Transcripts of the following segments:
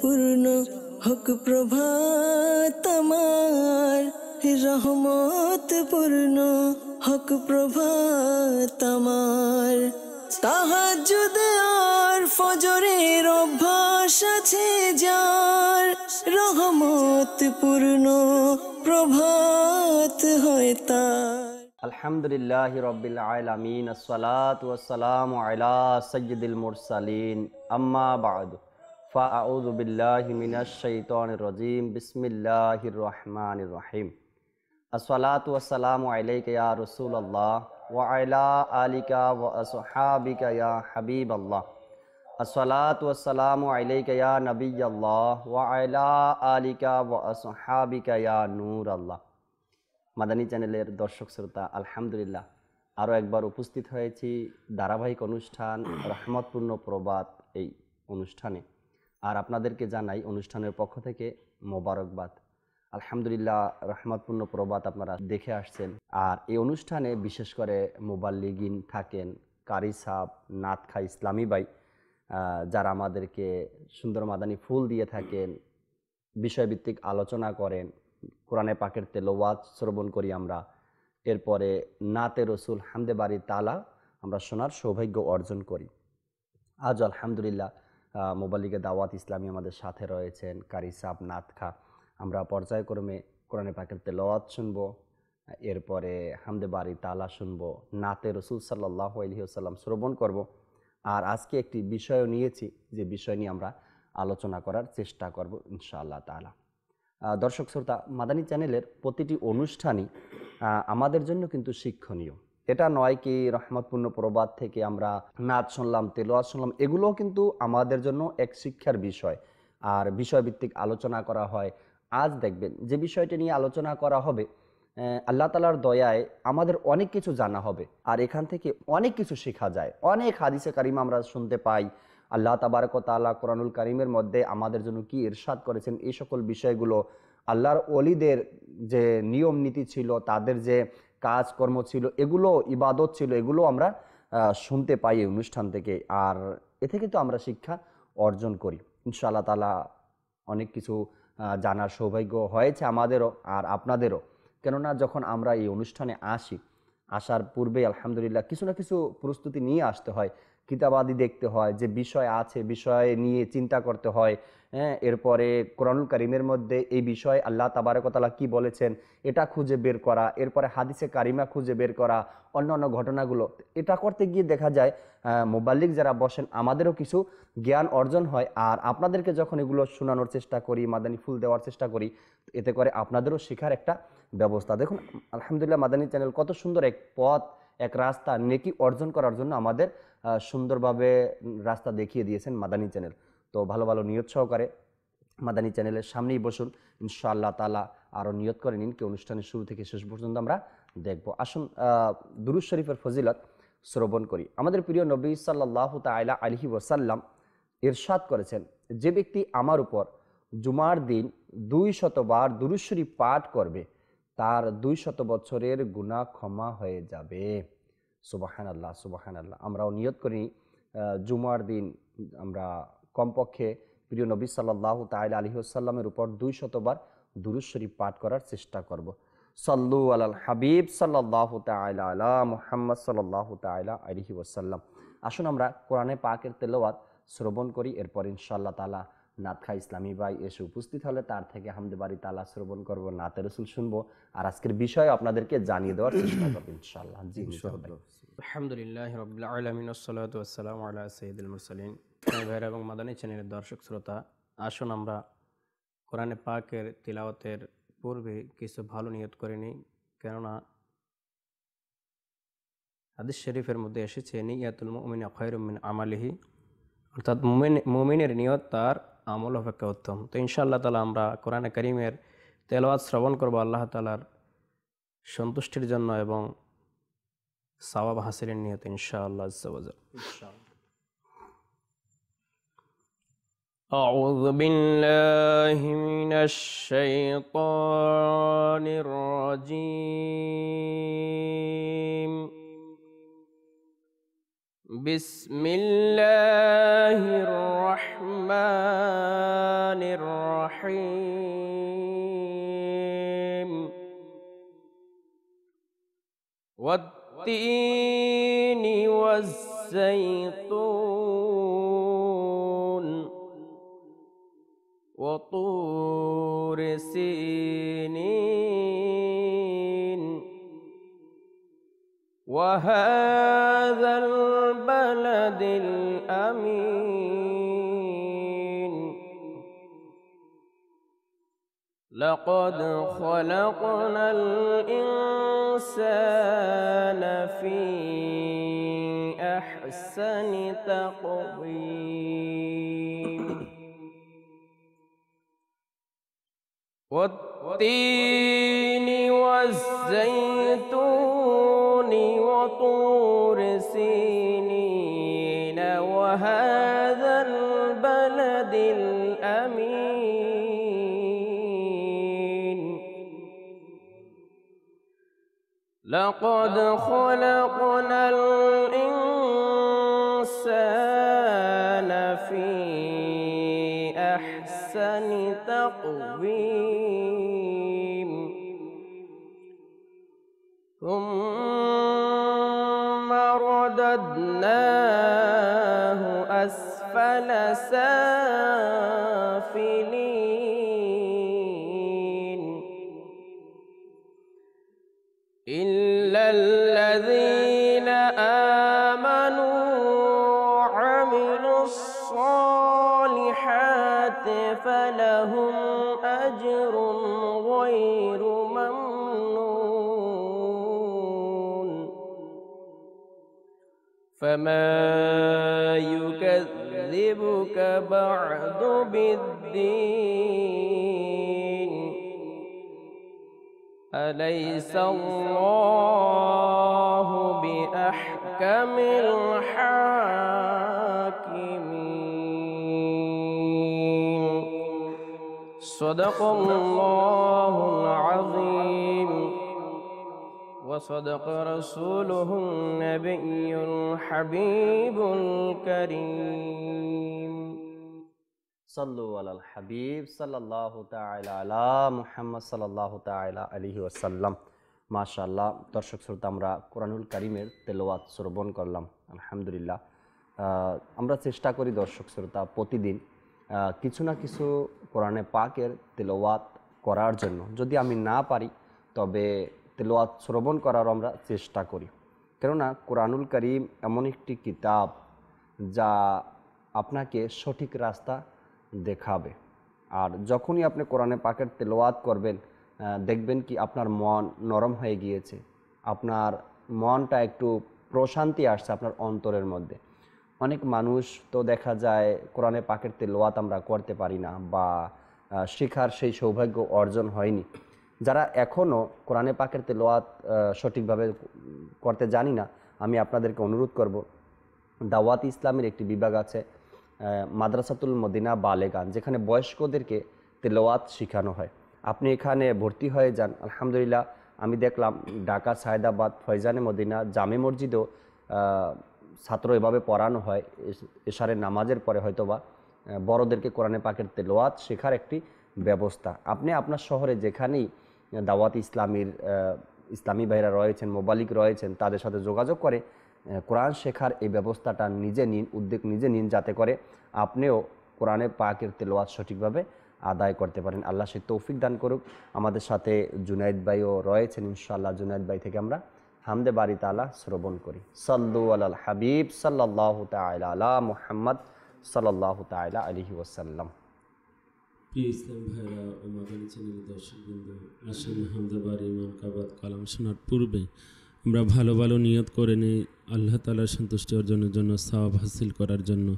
পূর্ণ হক প্রভাত আমার পূর্ণ হক প্রভাত আমার আর ফজরের অভ্যাস আছে যার রহমত পূর্ণ প্রভাত হয় তার الحمد رب العالمین الصلاة والسلام علی سید المرسلین اما بعد فاعوذ باللہ من الشیطان الرجیم بسم اللہ الرحمن الرحیم الصلاة والسلام علیکہ یا رسول اللہ وعلا آلکہ واسحابکہ یا حبیب اللہ الصلاة والسلام علیکہ یا نبی اللہ وعلا آلکہ واسحابکہ یا نور اللہ মাদানী চ্যানেলের দর্শক শ্রোতা আলহামদুলিল্লাহ আরও একবার উপস্থিত হয়েছি ধারাবাহিক অনুষ্ঠান রহমতপূর্ণ প্রবাদ এই অনুষ্ঠানে আর আপনাদেরকে জানাই অনুষ্ঠানের পক্ষ থেকে মোবারকবাদ আলহামদুলিল্লাহ রহমতপূর্ণ প্রবাদ আপনারা দেখে আসছেন আর এই অনুষ্ঠানে বিশেষ করে মোবাল্লিগিন থাকেন কারি সাহ খা ইসলামী বাই যারা আমাদেরকে সুন্দর মাদানি ফুল দিয়ে থাকেন বিষয়ভিত্তিক আলোচনা করেন কোরআনে পাকের তেলোয়াজ শ্রবণ করি আমরা এরপরে নাতে রসুল হামদে তালা আমরা শোনার সৌভাগ্য অর্জন করি আজ আলহামদুলিল্লাহ মোবালিকে দাওয়াত ইসলামী আমাদের সাথে রয়েছেন কারি সাব খা আমরা পর্যায়ক্রমে কোরআনে পাকের তেলোয়াত শুনব এরপরে হামদে বাড়ি তালা শুনব নাতে রসুল সাল্লাহ আলহিউসাল্লাম শ্রবণ করব আর আজকে একটি বিষয় নিয়েছি যে বিষয় নিয়ে আমরা আলোচনা করার চেষ্টা করব ইনশাআল্লাহ তালা দর্শক শ্রোতা মাদানী চ্যানেলের প্রতিটি অনুষ্ঠানই আমাদের জন্য কিন্তু শিক্ষণীয় এটা নয় কি রহমতপূর্ণ প্রবাদ থেকে আমরা নাচ শুনলাম তেলোয়াজ শুনলাম এগুলোও কিন্তু আমাদের জন্য এক শিক্ষার বিষয় আর বিষয়ভিত্তিক আলোচনা করা হয় আজ দেখবেন যে বিষয়টি নিয়ে আলোচনা করা হবে আল্লাহ তালার দয়ায় আমাদের অনেক কিছু জানা হবে আর এখান থেকে অনেক কিছু শেখা যায় অনেক হাদিসে কারিমা আমরা শুনতে পাই আল্লাহ তাবারক তালা কোরআনুল করিমের মধ্যে আমাদের জন্য কি ইরশাদ করেছেন এই সকল বিষয়গুলো আল্লাহর অলিদের যে নিয়ম নীতি ছিল তাদের যে কাজকর্ম ছিল এগুলো ইবাদত ছিল এগুলো আমরা শুনতে পাই এই অনুষ্ঠান থেকে আর এ থেকে তো আমরা শিক্ষা অর্জন করি ইনশাআল্লাহ তালা অনেক কিছু জানার সৌভাগ্য হয়েছে আমাদেরও আর আপনাদেরও কেননা যখন আমরা এই অনুষ্ঠানে আসি আসার পূর্বে আলহামদুলিল্লাহ কিছু না কিছু প্রস্তুতি নিয়ে আসতে হয় কিতাবাদি দেখতে হয় যে বিষয় আছে বিষয় নিয়ে চিন্তা করতে হয় হ্যাঁ এরপরে কোরআনুল করিমের মধ্যে এই বিষয় আল্লাহ তাবারকতালা কি বলেছেন এটা খুঁজে বের করা এরপরে হাদিসে কারিমা খুঁজে বের করা অন্য অন্য ঘটনাগুলো এটা করতে গিয়ে দেখা যায় মোবাল্লিক যারা বসেন আমাদেরও কিছু জ্ঞান অর্জন হয় আর আপনাদেরকে যখন এগুলো শোনানোর চেষ্টা করি মাদানি ফুল দেওয়ার চেষ্টা করি এতে করে আপনাদেরও শেখার একটা ব্যবস্থা দেখুন আলহামদুলিল্লাহ মাদানী চ্যানেল কত সুন্দর এক পথ এক রাস্তা নেকি অর্জন করার জন্য আমাদের সুন্দরভাবে রাস্তা দেখিয়ে দিয়েছেন মাদানী চ্যানেল তো ভালো ভালো নিয়ত সহকারে মাদানী চ্যানেলের সামনেই বসুন ইনশাআল্লাহ তালা আরও নিয়ত করে নিন কি অনুষ্ঠানের শুরু থেকে শেষ পর্যন্ত আমরা দেখব আসুন দুরুজ শরীফের ফজিলত শ্রবণ করি আমাদের প্রিয় নবী সাল্লাহ তাইলা আলহি ওসাল্লাম ইরশাদ করেছেন যে ব্যক্তি আমার উপর জুমার দিন দুই শতবার দুরুশ্বরী পাঠ করবে তার দুই শত বছরের গুণা ক্ষমা হয়ে যাবে সুবাহান আল্লাহ সুবাহান আল্লাহ আমরাও নিয়ত করি জুমার দিন আমরা কমপক্ষে প্রিয় নবী সাল্লাহ তাইল আলী আসাল্লামের উপর দুই শতবার দুরুশ্বরী পাঠ করার চেষ্টা করব। সাল্লু আলাল হাবিব সাল্লাহ তাইলা আলা মুহাম্মদ সাল্লাহ তাইলা আলহি ওসাল্লাম আসুন আমরা কোরআনে পাকের তেলাওয়াত শ্রবণ করি এরপর ইনশাল্লাহ তালা নাতখা ইসলামী ভাই এসে উপস্থিত হলে তার থেকে হামদেবাড়ি তালা শ্রবণ করবো নাতে রসুল শুনবো আর আজকের বিষয় আপনাদেরকে জানিয়ে দেওয়ার চেষ্টা করবো ইনশাল্লাহ জি আলহামদুলিল্লাহ রবিল্লা আলমিন সালাম আল্লাহ সঈদুল মুরসালিন ভাইরা এবং মাদানী চ্যানেলের দর্শক শ্রোতা আসুন আমরা কোরআনে পাকের তিলাওয়াতের পূর্বে কিছু ভালো নিয়ত করে নিই কেননা আদিস শরীফের মধ্যে এসেছে নিয়াতুল মুমিন খয়রুমিন আমালিহি অর্থাৎ মুমিন মুমিনের নিয়ত তার আমল অপেক্ষা উত্তম তো ইনশাআল্লাহ তালা আমরা কোরআনে করিমের তেলাওয়াত শ্রবণ করব আল্লাহ তালার সন্তুষ্টির জন্য এবং সাবাব হাসিলের নিহত ইনশাআল্লাহ ইনশাআল্লাহ أعوذ بالله من الشيطان الرجيم بسم الله الرحمن الرحيم والتين والزيتون وطور سينين وهذا البلد الأمين لقد خلقنا الإنسان في أحسن تقويم والتين والزيتون وطور سينين وهذا البلد الأمين لقد خلقنا الإنسان في أحسن تقويم ثم وردناه أسفل سافلين إلا الذين آمنوا وعملوا الصالحات فلهم فما يكذبك بعد بالدين أليس الله بأحكم الحاكمين صدق الله العظيم وصدق رسوله النبي الحبيب الكريم صلوا على الحبيب صلى الله تعالى على محمد صلى الله تعالى عليه وسلم মাশাল্লাহ দর্শক শ্রোতা আমরা কোরআনুল কারিমের তেলাওয়াত শ্রবণ করলাম আলহামদুলিল্লাহ আমরা চেষ্টা করি দর্শক শ্রোতা প্রতিদিন কিছু না কিছু কোরআনে পাকের তেলোয়াত করার জন্য যদি আমি না পারি তবে তেলোয়াত শ্রবণ করার আমরা চেষ্টা করি কেননা কোরআনুল করিম এমন একটি কিতাব যা আপনাকে সঠিক রাস্তা দেখাবে আর যখনই আপনি কোরআনে পাকের তেলোয়াত করবেন দেখবেন কি আপনার মন নরম হয়ে গিয়েছে আপনার মনটা একটু প্রশান্তি আসছে আপনার অন্তরের মধ্যে অনেক মানুষ তো দেখা যায় কোরআনে পাকের তেলোয়াত আমরা করতে পারি না বা শিখার সেই সৌভাগ্য অর্জন হয়নি যারা এখনও কোরআনে পাকের তেলোয়াত সঠিকভাবে করতে জানি না আমি আপনাদেরকে অনুরোধ করব দাওয়াত ইসলামের একটি বিভাগ আছে মাদ্রাসাতুল মদিনা বালেগান যেখানে বয়স্কদেরকে তেলোয়াত শেখানো হয় আপনি এখানে ভর্তি হয়ে যান আলহামদুলিল্লাহ আমি দেখলাম ঢাকা সায়দাবাদ ফয়জানে মদিনা জামে মসজিদেও ছাত্র এভাবে পড়ানো হয় এশারের নামাজের পরে হয়তোবা বড়দেরকে কোরআনে পাকের তেলোয়াত শেখার একটি ব্যবস্থা আপনি আপনার শহরে যেখানেই দাওয়াত ইসলামীর ইসলামী ভাইরা রয়েছেন মোবালিক রয়েছেন তাদের সাথে যোগাযোগ করে কোরআন শেখার এই ব্যবস্থাটা নিজে নিন উদ্যোগ নিজে নিন যাতে করে আপনিও কোরআনে পাকের তেলোয়াত সঠিকভাবে আদায় করতে পারেন আল্লাহ সে তৌফিক দান করুক আমাদের সাথে জুনাইদ ভাইও রয়েছেন ইনশাল্লাহ জুনাইদ ভাই থেকে আমরা হামদে বাড়ি তালা শ্রবণ করি সাল্লু আল হাবিব সাল্লাহ তালা আলা মুহাম্মদ সাল্লাহ তালা আলহি ওসাল্লাম প্রিয় ইসলাম ভাইরা ও মাদানী চ্যানেলের দর্শকবৃন্দ আসেন হামদাবাদ ইমাম কাবাদ কালাম শোনার পূর্বে আমরা ভালো ভালো নিয়ত করে নিই আল্লাহ তালার সন্তুষ্টি অর্জনের জন্য সাওয়াব হাসিল করার জন্য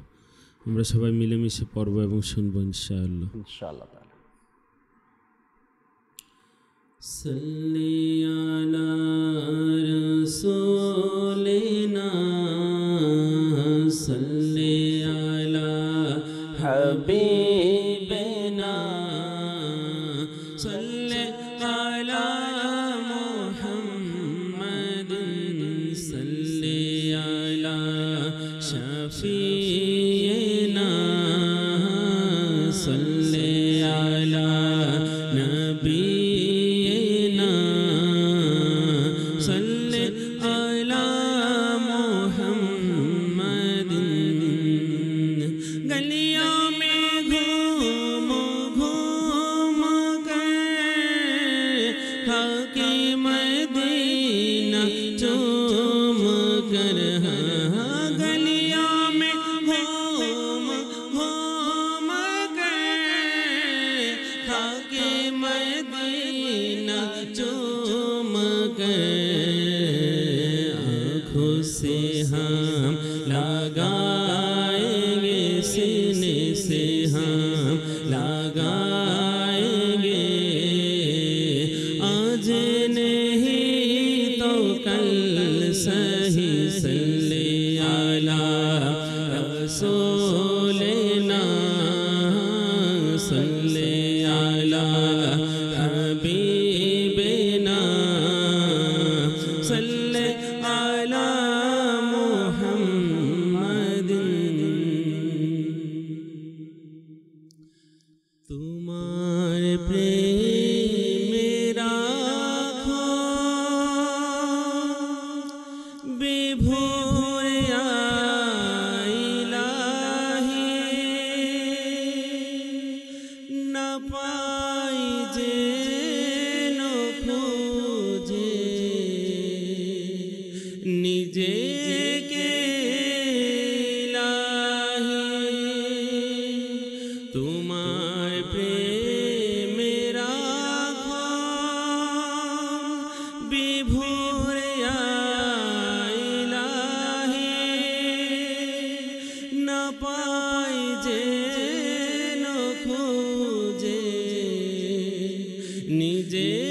আমরা সবাই মিলেমিশে পড়ব এবং শুনবো ইনশাআল্লাহ ইনশাআল্লাহ did.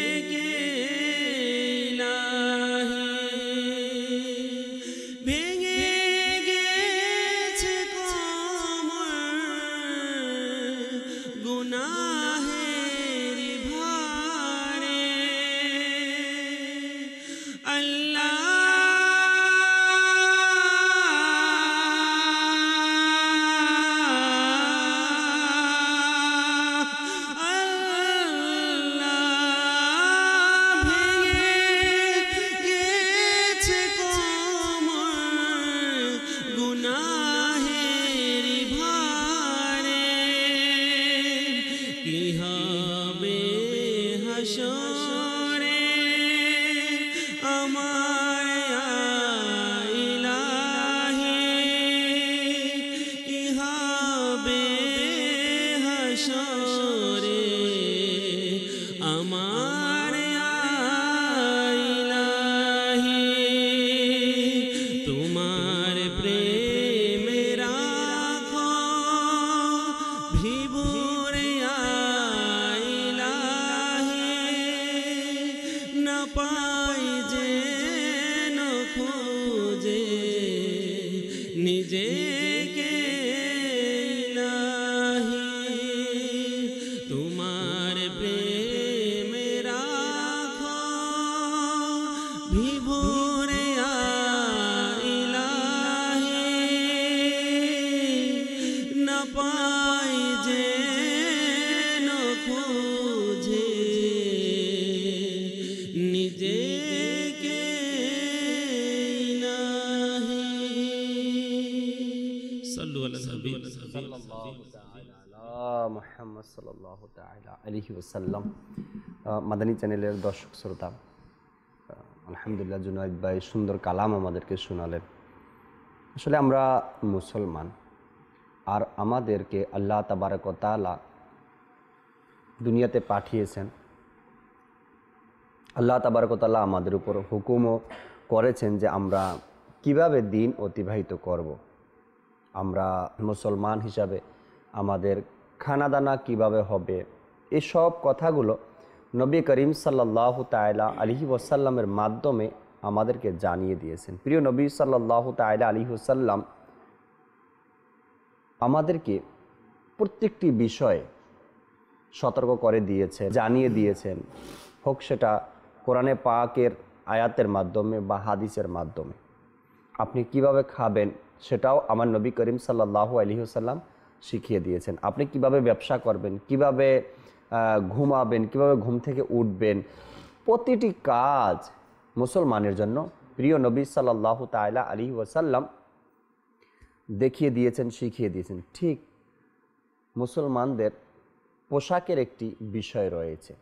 ki আলহি ওসাল্লাম মাদানী চ্যানেলের দর্শক শ্রোতা আলহামদুলিল্লাহ জুনায়দ ভাই সুন্দর কালাম আমাদেরকে শোনালেন আসলে আমরা মুসলমান আর আমাদেরকে আল্লাহ তাবারকতালা দুনিয়াতে পাঠিয়েছেন আল্লাহ তাবারকতালা আমাদের উপর হুকুমও করেছেন যে আমরা কিভাবে দিন অতিবাহিত করব। আমরা মুসলমান হিসাবে আমাদের খানা দানা হবে এসব কথাগুলো নবী করিম সাল্লাহ তায়লা আলহি ওসাল্লামের মাধ্যমে আমাদেরকে জানিয়ে দিয়েছেন প্রিয় নবী সাল্লাহ তায়লা আলী ওসাল্লাম আমাদেরকে প্রত্যেকটি বিষয়ে সতর্ক করে দিয়েছে জানিয়ে দিয়েছেন হোক সেটা কোরআনে পাকের আয়াতের মাধ্যমে বা হাদিসের মাধ্যমে আপনি কিভাবে খাবেন সেটাও আমার নবী করিম সাল্লাহ আলহিহসাল্লাম শিখিয়ে দিয়েছেন আপনি কিভাবে ব্যবসা করবেন কিভাবে ঘুমাবেন কিভাবে ঘুম থেকে উঠবেন প্রতিটি কাজ মুসলমানের জন্য প্রিয় নবী সাল্লাহ তাইলা আলী ওয়াসাল্লাম দেখিয়ে দিয়েছেন শিখিয়ে দিয়েছেন ঠিক মুসলমানদের পোশাকের একটি বিষয় রয়েছে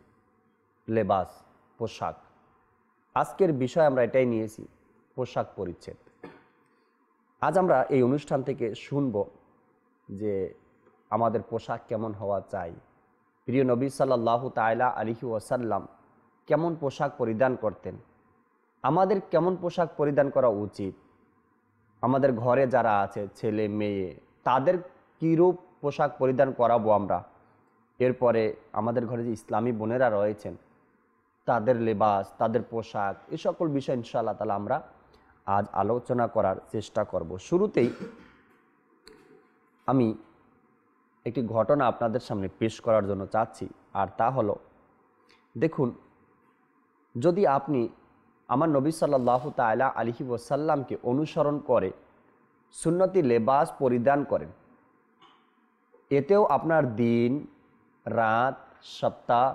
লেবাস পোশাক আজকের বিষয় আমরা এটাই নিয়েছি পোশাক পরিচ্ছেদ আজ আমরা এই অনুষ্ঠান থেকে শুনব যে আমাদের পোশাক কেমন হওয়া চাই প্রিয় নবী সাল্লাহ তাইলা আলিহি ওয়াসাল্লাম কেমন পোশাক পরিধান করতেন আমাদের কেমন পোশাক পরিধান করা উচিত আমাদের ঘরে যারা আছে ছেলে মেয়ে তাদের কীরূপ পোশাক পরিধান করাবো আমরা এরপরে আমাদের ঘরে যে ইসলামী বোনেরা রয়েছেন তাদের লেবাস তাদের পোশাক এ সকল বিষয় ইনশাআল্লাহ তালা আমরা আজ আলোচনা করার চেষ্টা করব শুরুতেই আমি একটি ঘটনা আপনাদের সামনে পেশ করার জন্য চাচ্ছি আর তা হলো দেখুন যদি আপনি আমার নবী সাল্লাহ তালা আলহি ওসাল্লামকে অনুসরণ করে সুন্নতি লেবাস পরিধান করেন এতেও আপনার দিন রাত সপ্তাহ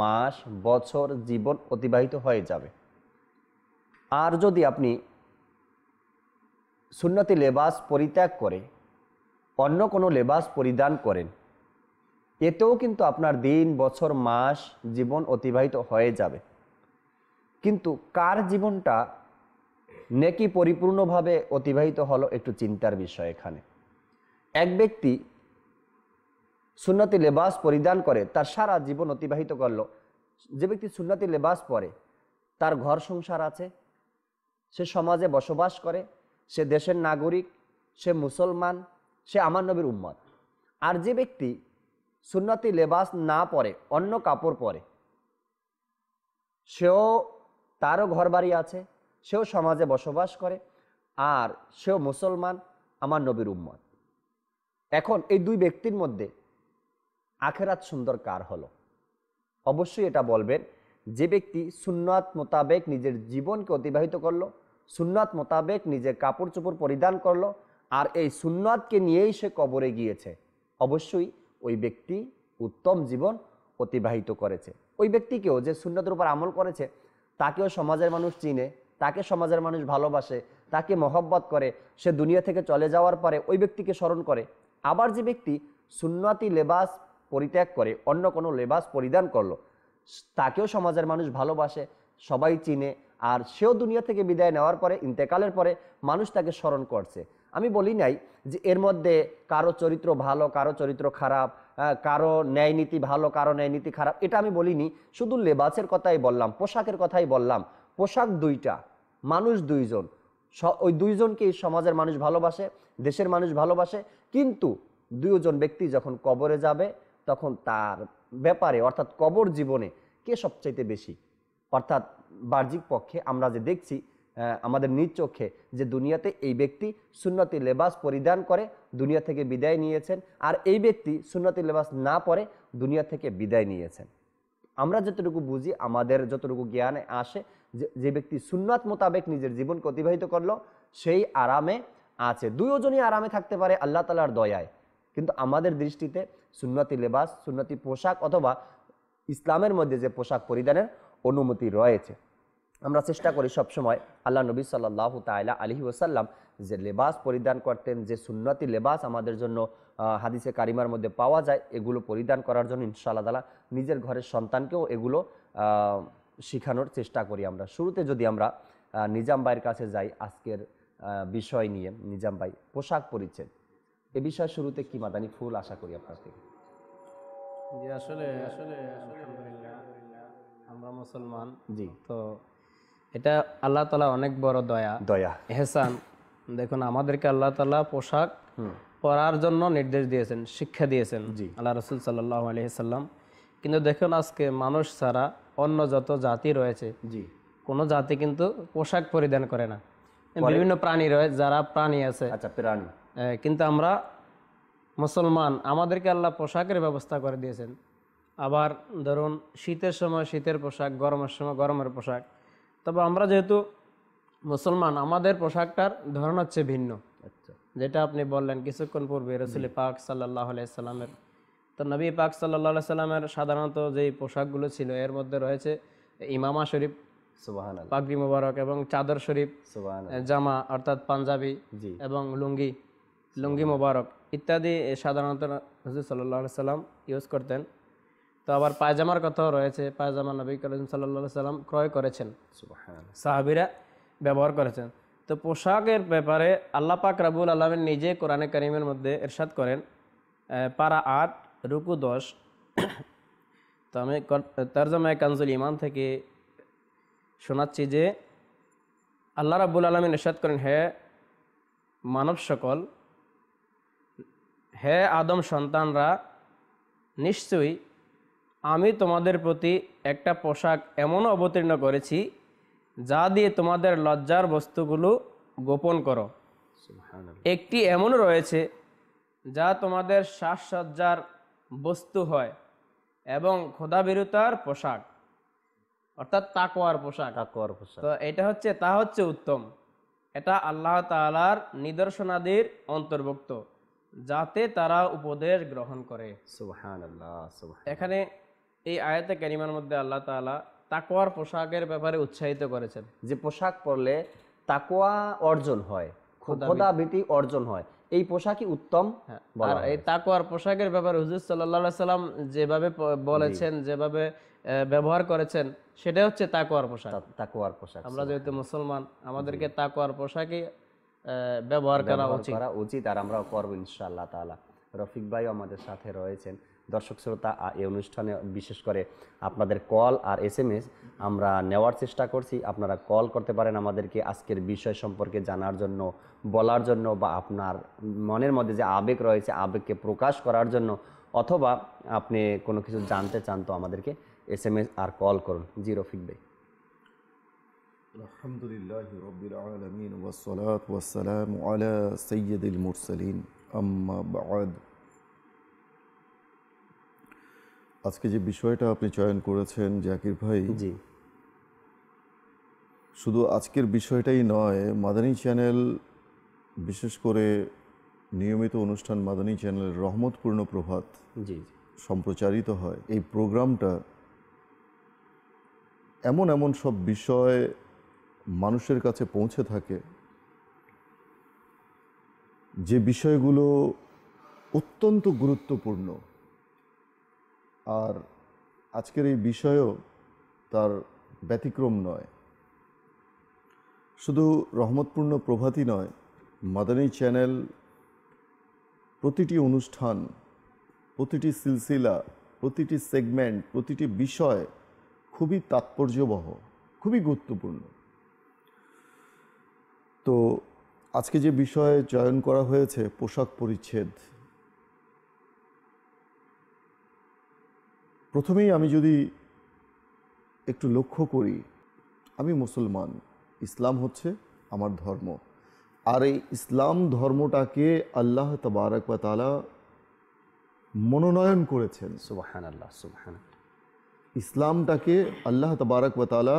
মাস বছর জীবন অতিবাহিত হয়ে যাবে আর যদি আপনি সুন্নতি লেবাস পরিত্যাগ করে অন্য কোনো লেবাস পরিধান করেন এতেও কিন্তু আপনার দিন বছর মাস জীবন অতিবাহিত হয়ে যাবে কিন্তু কার জীবনটা নেকি পরিপূর্ণভাবে অতিবাহিত হলো একটু চিন্তার বিষয় এখানে এক ব্যক্তি সুন্নতি লেবাস পরিধান করে তার সারা জীবন অতিবাহিত করলো যে ব্যক্তি সুন্নতি লেবাস পরে তার ঘর সংসার আছে সে সমাজে বসবাস করে সে দেশের নাগরিক সে মুসলমান সে আমার নবীর উম্মত আর যে ব্যক্তি সুন্নতি লেবাস না পরে অন্য কাপড় পরে সেও তারও ঘর বাড়ি আছে সেও সমাজে বসবাস করে আর সেও মুসলমান আমার নবীর উম্মত এখন এই দুই ব্যক্তির মধ্যে আখেরাত সুন্দর কার হলো অবশ্যই এটা বলবেন যে ব্যক্তি সুন্নাত মোতাবেক নিজের জীবনকে অতিবাহিত করলো সুন্নাত মোতাবেক নিজের কাপড় চোপড় পরিধান করলো আর এই সুন্নাতকে নিয়েই সে কবরে গিয়েছে অবশ্যই ওই ব্যক্তি উত্তম জীবন অতিবাহিত করেছে ওই ব্যক্তিকেও যে সুন্নাতের উপর আমল করেছে তাকেও সমাজের মানুষ চিনে তাকে সমাজের মানুষ ভালোবাসে তাকে মহব্বত করে সে দুনিয়া থেকে চলে যাওয়ার পরে ওই ব্যক্তিকে স্মরণ করে আবার যে ব্যক্তি সুন্নতি লেবাস পরিত্যাগ করে অন্য কোনো লেবাস পরিধান করলো তাকেও সমাজের মানুষ ভালোবাসে সবাই চিনে আর সেও দুনিয়া থেকে বিদায় নেওয়ার পরে ইন্তেকালের পরে মানুষ তাকে স্মরণ করছে আমি বলি নাই যে এর মধ্যে কারো চরিত্র ভালো কারো চরিত্র খারাপ কারো ন্যায় নীতি ভালো কারো ন্যায় নীতি খারাপ এটা আমি বলিনি শুধু লেবাসের কথাই বললাম পোশাকের কথাই বললাম পোশাক দুইটা মানুষ দুইজন ওই দুইজনকে সমাজের মানুষ ভালোবাসে দেশের মানুষ ভালোবাসে কিন্তু দুইজন ব্যক্তি যখন কবরে যাবে তখন তার ব্যাপারে অর্থাৎ কবর জীবনে কে সবচাইতে বেশি অর্থাৎ বাহ্যিক পক্ষে আমরা যে দেখছি আমাদের নিজ চোখে যে দুনিয়াতে এই ব্যক্তি সুন্নতি লেবাস পরিধান করে দুনিয়া থেকে বিদায় নিয়েছেন আর এই ব্যক্তি সুন্নতি লেবাস না পরে দুনিয়া থেকে বিদায় নিয়েছেন আমরা যতটুকু বুঝি আমাদের যতটুকু জ্ঞানে আসে যে ব্যক্তি সুন্নাত মোতাবেক নিজের জীবনকে অতিবাহিত করলো সেই আরামে আছে দুইজনই আরামে থাকতে পারে আল্লাহ তালার দয়ায় কিন্তু আমাদের দৃষ্টিতে সুন্নতি লেবাস সুন্নতি পোশাক অথবা ইসলামের মধ্যে যে পোশাক পরিধানের অনুমতি রয়েছে আমরা চেষ্টা করি সবসময় আল্লাহ নবী সাল্লাহ তাইলা আলহি ওসাল্লাম যে লেবাস পরিধান করতেন যে সুন্নতি লেবাস আমাদের জন্য হাদিসে কারিমার মধ্যে পাওয়া যায় এগুলো পরিধান করার জন্য ইনশাল্লাহ তালা নিজের ঘরের সন্তানকেও এগুলো শেখানোর চেষ্টা করি আমরা শুরুতে যদি আমরা নিজাম ভাইয়ের কাছে যাই আজকের বিষয় নিয়ে নিজাম ভাই পোশাক পরিচ্ছেদ এ বিষয়ে শুরুতে কি মাদানি ফুল আশা করি আপনার থেকে আসলে আসলে আলহামদুলিল্লাহ আমরা মুসলমান জি তো এটা আল্লাহ তালা অনেক বড় দয়া দয়া এহসান দেখুন আমাদেরকে আল্লাহ তালা পোশাক পরার জন্য নির্দেশ দিয়েছেন শিক্ষা দিয়েছেন আল্লাহ রসুল সাল্লাহ আলহিসাল্লাম কিন্তু দেখুন আজকে মানুষ ছাড়া অন্য যত জাতি রয়েছে জি কোনো জাতি কিন্তু পোশাক পরিধান করে না বিভিন্ন প্রাণী রয়েছে যারা প্রাণী আছে আচ্ছা প্রাণী কিন্তু আমরা মুসলমান আমাদেরকে আল্লাহ পোশাকের ব্যবস্থা করে দিয়েছেন আবার ধরুন শীতের সময় শীতের পোশাক গরমের সময় গরমের পোশাক তবে আমরা যেহেতু মুসলমান আমাদের পোশাকটার ধরন হচ্ছে ভিন্ন আচ্ছা। যেটা আপনি বললেন কিছুক্ষণ পূর্বে রসুল পাক সাল্লাহ আলাইসাল্লামের তো নবী পাক সাল্লাহ সাল্লামের সাধারণত যেই পোশাকগুলো ছিল এর মধ্যে রয়েছে ইমামা শরীফ পাগড়ি মুবারক এবং চাদর শরীফ জামা অর্থাৎ পাঞ্জাবি এবং লুঙ্গি লুঙ্গি মুবারক ইত্যাদি সাধারণত রসুল সাল্লাহ সাল্লাম ইউজ করতেন তো আবার পায়জামার কথাও রয়েছে পায়জামা নবী করিম সাল্লা সাল্লাম ক্রয় করেছেন সাহাবিরা ব্যবহার করেছেন তো পোশাকের ব্যাপারে আল্লাহ পাক রাবুল আলমের নিজে কোরআনে করিমের মধ্যে এরশাদ করেন পারা আট রুকু দশ তো আমি তর্জমায় কানজুল ইমান থেকে শোনাচ্ছি যে আল্লাহ রাবুল আলমী এরশাদ করেন হে মানব সকল হে আদম সন্তানরা নিশ্চয়ই আমি তোমাদের প্রতি একটা পোশাক এমন অবতীর্ণ করেছি যা দিয়ে তোমাদের লজ্জার বস্তুগুলো গোপন করো একটি এমন রয়েছে যা তোমাদের শ্বাসসজ্জার বস্তু হয় এবং খোদাবিরুতার পোশাক অর্থাৎ তাকোয়ার পোশাক তাকোয়ার পোশাক তো এটা হচ্ছে তা হচ্ছে উত্তম এটা আল্লাহ তালার নিদর্শনাদির অন্তর্ভুক্ত যাতে তারা উপদেশ গ্রহণ করে এখানে এই আয়াতে ক্যারিমার মধ্যে আল্লাহ তালা তাকোয়ার পোশাকের ব্যাপারে উৎসাহিত করেছেন যে পোশাক পরলে তাকোয়া অর্জন হয় অর্জন হয় এই পোশাকই উত্তম হ্যাঁ, এই তাকোয়ার পোশাকের ব্যাপারে হুজুর সাল্লাহ সাল্লাম যেভাবে বলেছেন যেভাবে ব্যবহার করেছেন সেটা হচ্ছে তাকোয়ার পোশাক তাকোয়ার পোশাক আমরা যেহেতু মুসলমান আমাদেরকে তাকোয়ার পোশাকই ব্যবহার করা উচিত করা উচিত আর আমরাও করবো ইনশাআল্লাহ তাআলা রফিক ভাইও আমাদের সাথে রয়েছেন দর্শক শ্রোতা এই অনুষ্ঠানে বিশেষ করে আপনাদের কল আর এস আমরা নেওয়ার চেষ্টা করছি আপনারা কল করতে পারেন আমাদেরকে আজকের বিষয় সম্পর্কে জানার জন্য বলার জন্য বা আপনার মনের মধ্যে যে আবেগ রয়েছে আবেগকে প্রকাশ করার জন্য অথবা আপনি কোনো কিছু জানতে চান তো আমাদেরকে এস আর কল করুন জিরো ফিডব্যাক الحمد لله رب العالمين والصلاة والسلام على سيد المرسلين أما بعد আজকে যে বিষয়টা আপনি চয়ন করেছেন জাকির ভাই জি শুধু আজকের বিষয়টাই নয় মাদানী চ্যানেল বিশেষ করে নিয়মিত অনুষ্ঠান মাদানী চ্যানেলের রহমতপূর্ণ প্রভাত জি সম্প্রচারিত হয় এই প্রোগ্রামটা এমন এমন সব বিষয় মানুষের কাছে পৌঁছে থাকে যে বিষয়গুলো অত্যন্ত গুরুত্বপূর্ণ আর আজকের এই বিষয়েও তার ব্যতিক্রম নয় শুধু রহমতপূর্ণ প্রভাতই নয় মাদানী চ্যানেল প্রতিটি অনুষ্ঠান প্রতিটি সিলসিলা প্রতিটি সেগমেন্ট প্রতিটি বিষয় খুবই তাৎপর্যবহ খুবই গুরুত্বপূর্ণ তো আজকে যে বিষয়ে চয়ন করা হয়েছে পোশাক পরিচ্ছেদ প্রথমেই আমি যদি একটু লক্ষ্য করি আমি মুসলমান ইসলাম হচ্ছে আমার ধর্ম আর এই ইসলাম ধর্মটাকে আল্লাহ তবারক বা তালা মনোনয়ন করেছেন সুবাহান আল্লাহ সুবাহান ইসলামটাকে আল্লাহ তবারক বা তালা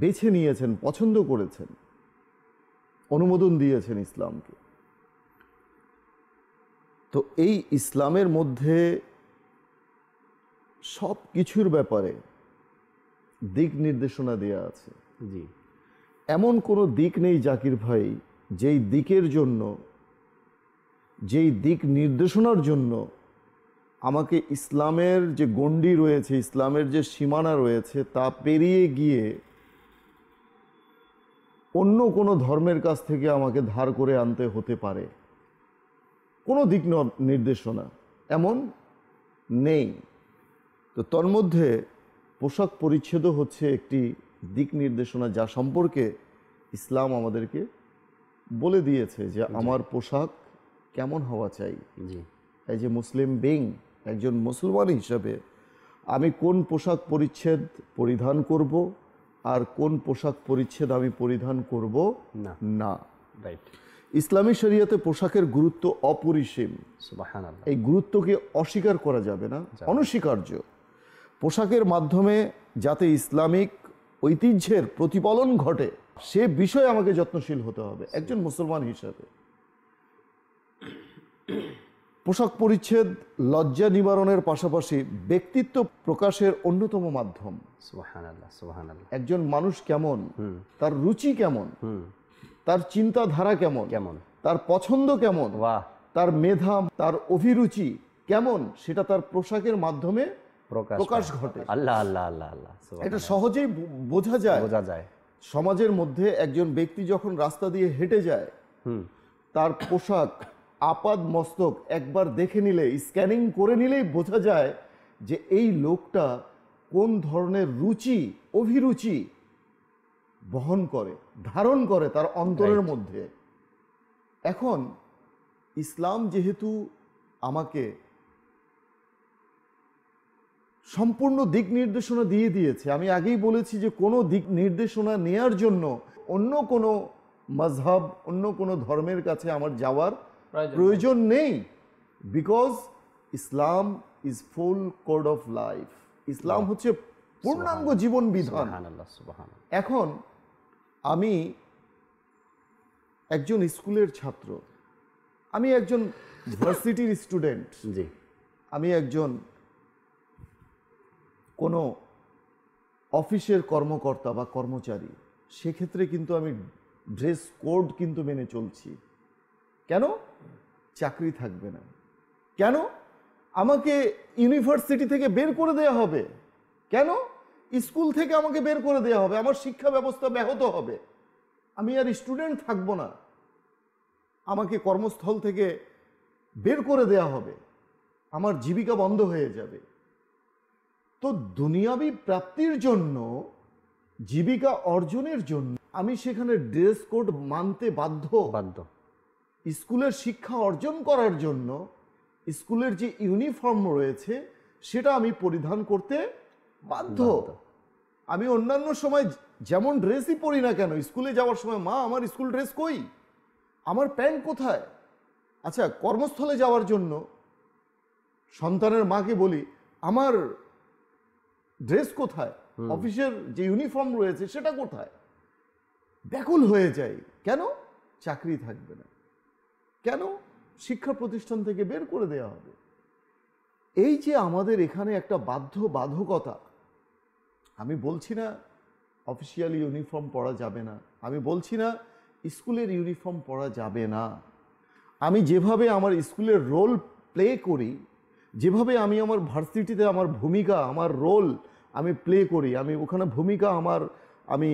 বেছে নিয়েছেন পছন্দ করেছেন অনুমোদন দিয়েছেন ইসলামকে তো এই ইসলামের মধ্যে সব কিছুর ব্যাপারে দিক নির্দেশনা দেয়া আছে জি এমন কোনো দিক নেই জাকির ভাই যেই দিকের জন্য যেই দিক নির্দেশনার জন্য আমাকে ইসলামের যে গণ্ডি রয়েছে ইসলামের যে সীমানা রয়েছে তা পেরিয়ে গিয়ে অন্য কোনো ধর্মের কাছ থেকে আমাকে ধার করে আনতে হতে পারে কোনো দিক নির্দেশনা এমন নেই তো তন্মধ্যে পোশাক পরিচ্ছেদও হচ্ছে একটি দিক নির্দেশনা যা সম্পর্কে ইসলাম আমাদেরকে বলে দিয়েছে যে আমার পোশাক কেমন হওয়া চাই এই যে মুসলিম বিং একজন মুসলমান হিসাবে আমি কোন পোশাক পরিচ্ছেদ পরিধান করব আর কোন পোশাক পরিচ্ছেদ আমি পরিধান করব না রাইট ইসলামী শরিয়াতে পোশাকের গুরুত্ব অপরিসীম এই গুরুত্বকে অস্বীকার করা যাবে না অনস্বীকার্য পোশাকের মাধ্যমে যাতে ইসলামিক ঐতিহ্যের প্রতিফলন ঘটে সে বিষয়ে আমাকে যত্নশীল হতে হবে একজন মুসলমান হিসাবে পোশাক পরিচ্ছেদ লজ্জা নিবারণের পাশাপাশি ব্যক্তিত্ব প্রকাশের অন্যতম মাধ্যম একজন মানুষ কেমন তার রুচি কেমন তার চিন্তাধারা কেমন কেমন তার পছন্দ কেমন তার মেধা তার অভিরুচি কেমন সেটা তার পোশাকের মাধ্যমে প্রকাশ ঘটে আল্লাহ আল্লাহ আল্লাহ আল্লাহ এটা সহজেই বোঝা যায় বোঝা যায় সমাজের মধ্যে একজন ব্যক্তি যখন রাস্তা দিয়ে হেঁটে যায় তার পোশাক আপাদ মস্তক একবার দেখে নিলে স্ক্যানিং করে নিলেই বোঝা যায় যে এই লোকটা কোন ধরনের রুচি অভিরুচি বহন করে ধারণ করে তার অন্তরের মধ্যে এখন ইসলাম যেহেতু আমাকে সম্পূর্ণ দিক নির্দেশনা দিয়ে দিয়েছে আমি আগেই বলেছি যে কোনো দিক নির্দেশনা নেয়ার জন্য অন্য কোনো মজহাব অন্য কোনো ধর্মের কাছে আমার যাওয়ার প্রয়োজন নেই because Islam is full code of life Islam হচ্ছে পূর্ণাঙ্গ জীবন বিধান এখন আমি একজন স্কুলের ছাত্র আমি একজন ভার্সিটির স্টুডেন্ট জি আমি একজন কোনো অফিসের কর্মকর্তা বা কর্মচারী সেক্ষেত্রে কিন্তু আমি ড্রেস কোড কিন্তু মেনে চলছি কেন চাকরি থাকবে না কেন আমাকে ইউনিভার্সিটি থেকে বের করে দেয়া হবে কেন স্কুল থেকে আমাকে বের করে দেওয়া হবে আমার শিক্ষা ব্যবস্থা ব্যাহত হবে আমি আর স্টুডেন্ট থাকব না আমাকে কর্মস্থল থেকে বের করে দেয়া হবে আমার জীবিকা বন্ধ হয়ে যাবে তো দুনিয়াবি প্রাপ্তির জন্য জীবিকা অর্জনের জন্য আমি সেখানে ড্রেস কোড মানতে বাধ্য বাধ্য স্কুলের শিক্ষা অর্জন করার জন্য স্কুলের যে ইউনিফর্ম রয়েছে সেটা আমি পরিধান করতে বাধ্য আমি অন্যান্য সময় যেমন ড্রেসই পরি না কেন স্কুলে যাওয়ার সময় মা আমার স্কুল ড্রেস কই আমার প্যান্ট কোথায় আচ্ছা কর্মস্থলে যাওয়ার জন্য সন্তানের মাকে বলি আমার ড্রেস কোথায় অফিসের যে ইউনিফর্ম রয়েছে সেটা কোথায় ব্যাকুল হয়ে যায় কেন চাকরি থাকবে না কেন শিক্ষা প্রতিষ্ঠান থেকে বের করে দেওয়া হবে এই যে আমাদের এখানে একটা বাধ্য বাধকতা আমি বলছি না অফিসিয়াল ইউনিফর্ম পরা যাবে না আমি বলছি না স্কুলের ইউনিফর্ম পরা যাবে না আমি যেভাবে আমার স্কুলের রোল প্লে করি যেভাবে আমি আমার ভার্সিটিতে আমার ভূমিকা আমার রোল আমি প্লে করি আমি ওখানে ভূমিকা আমার আমি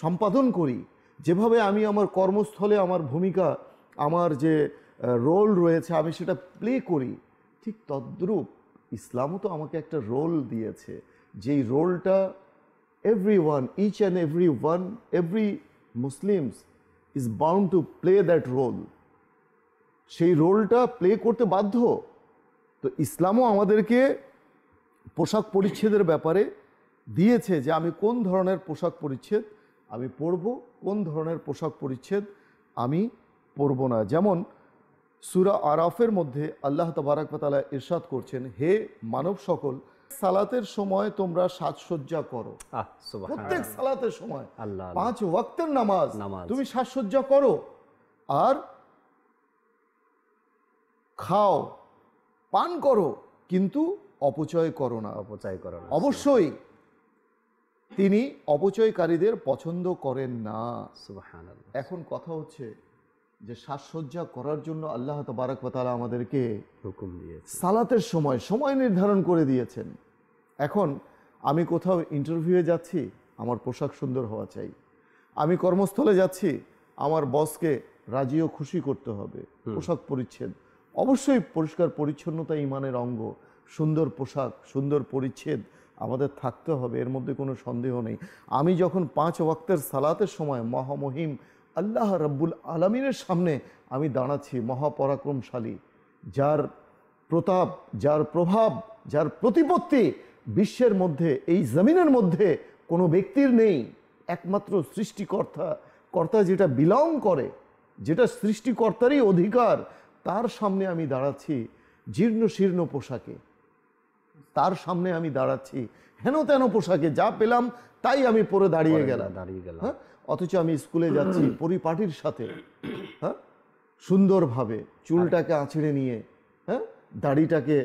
সম্পাদন করি যেভাবে আমি আমার কর্মস্থলে আমার ভূমিকা আমার যে রোল রয়েছে আমি সেটা প্লে করি ঠিক তদ্রূপ ইসলামও তো আমাকে একটা রোল দিয়েছে যেই রোলটা every one each and every one every Muslims is bound to play that role সেই রোলটা প্লে করতে বাধ্য তো ইসলামও আমাদেরকে পোশাক পরিচ্ছেদের ব্যাপারে দিয়েছে যে আমি কোন ধরনের পোশাক পরিচ্ছেদ আমি পরব কোন ধরনের পোশাক পরিচ্ছেদ আমি পরব না যেমন সুরা আরাফের মধ্যে আল্লাহ তবারাকতালা ইরশাদ করছেন হে মানব সকল সালাতের সময় তোমরা সাজসজ্জা করো প্রত্যেক সালাতের সময় আল্লাহ পাঁচ ওয়াক্তের নামাজ তুমি সাজসজ্জা করো আর খাও পান করো কিন্তু অপচয় করো না অপচয় করো না অবশ্যই তিনি অপচয়কারীদের পছন্দ করেন না এখন কথা হচ্ছে যে সাজসজ্জা করার জন্য আল্লাহ তালা আমাদেরকে হুকুম দিয়ে সালাতের সময় সময় নির্ধারণ করে দিয়েছেন এখন আমি কোথাও ইন্টারভিউয়ে যাচ্ছি আমার পোশাক সুন্দর হওয়া চাই আমি কর্মস্থলে যাচ্ছি আমার বসকে রাজিও খুশি করতে হবে পোশাক পরিচ্ছেদ অবশ্যই পরিষ্কার পরিচ্ছন্নতা ইমানের অঙ্গ সুন্দর পোশাক সুন্দর পরিচ্ছেদ আমাদের থাকতে হবে এর মধ্যে কোনো সন্দেহ নেই আমি যখন পাঁচ ওয়াক্তের সালাতের সময় মহামহিম আল্লাহ রব্বুল আলমিনের সামনে আমি দাঁড়াচ্ছি মহাপরাক্রমশালী যার প্রতাপ যার প্রভাব যার প্রতিপত্তি বিশ্বের মধ্যে এই জমিনের মধ্যে কোনো ব্যক্তির নেই একমাত্র সৃষ্টিকর্তা কর্তা যেটা বিলং করে যেটা সৃষ্টিকর্তারই অধিকার তার সামনে আমি দাঁড়াচ্ছি জীর্ণ শীর্ণ পোশাকে তার সামনে আমি দাঁড়াচ্ছি হেন তেন পোশাকে যা পেলাম তাই আমি পরে দাঁড়িয়ে গেলাম দাঁড়িয়ে গেলাম হ্যাঁ অথচ আমি স্কুলে যাচ্ছি পরিপাটির সাথে হ্যাঁ সুন্দরভাবে চুলটাকে আঁচড়ে নিয়ে হ্যাঁ দাড়িটাকে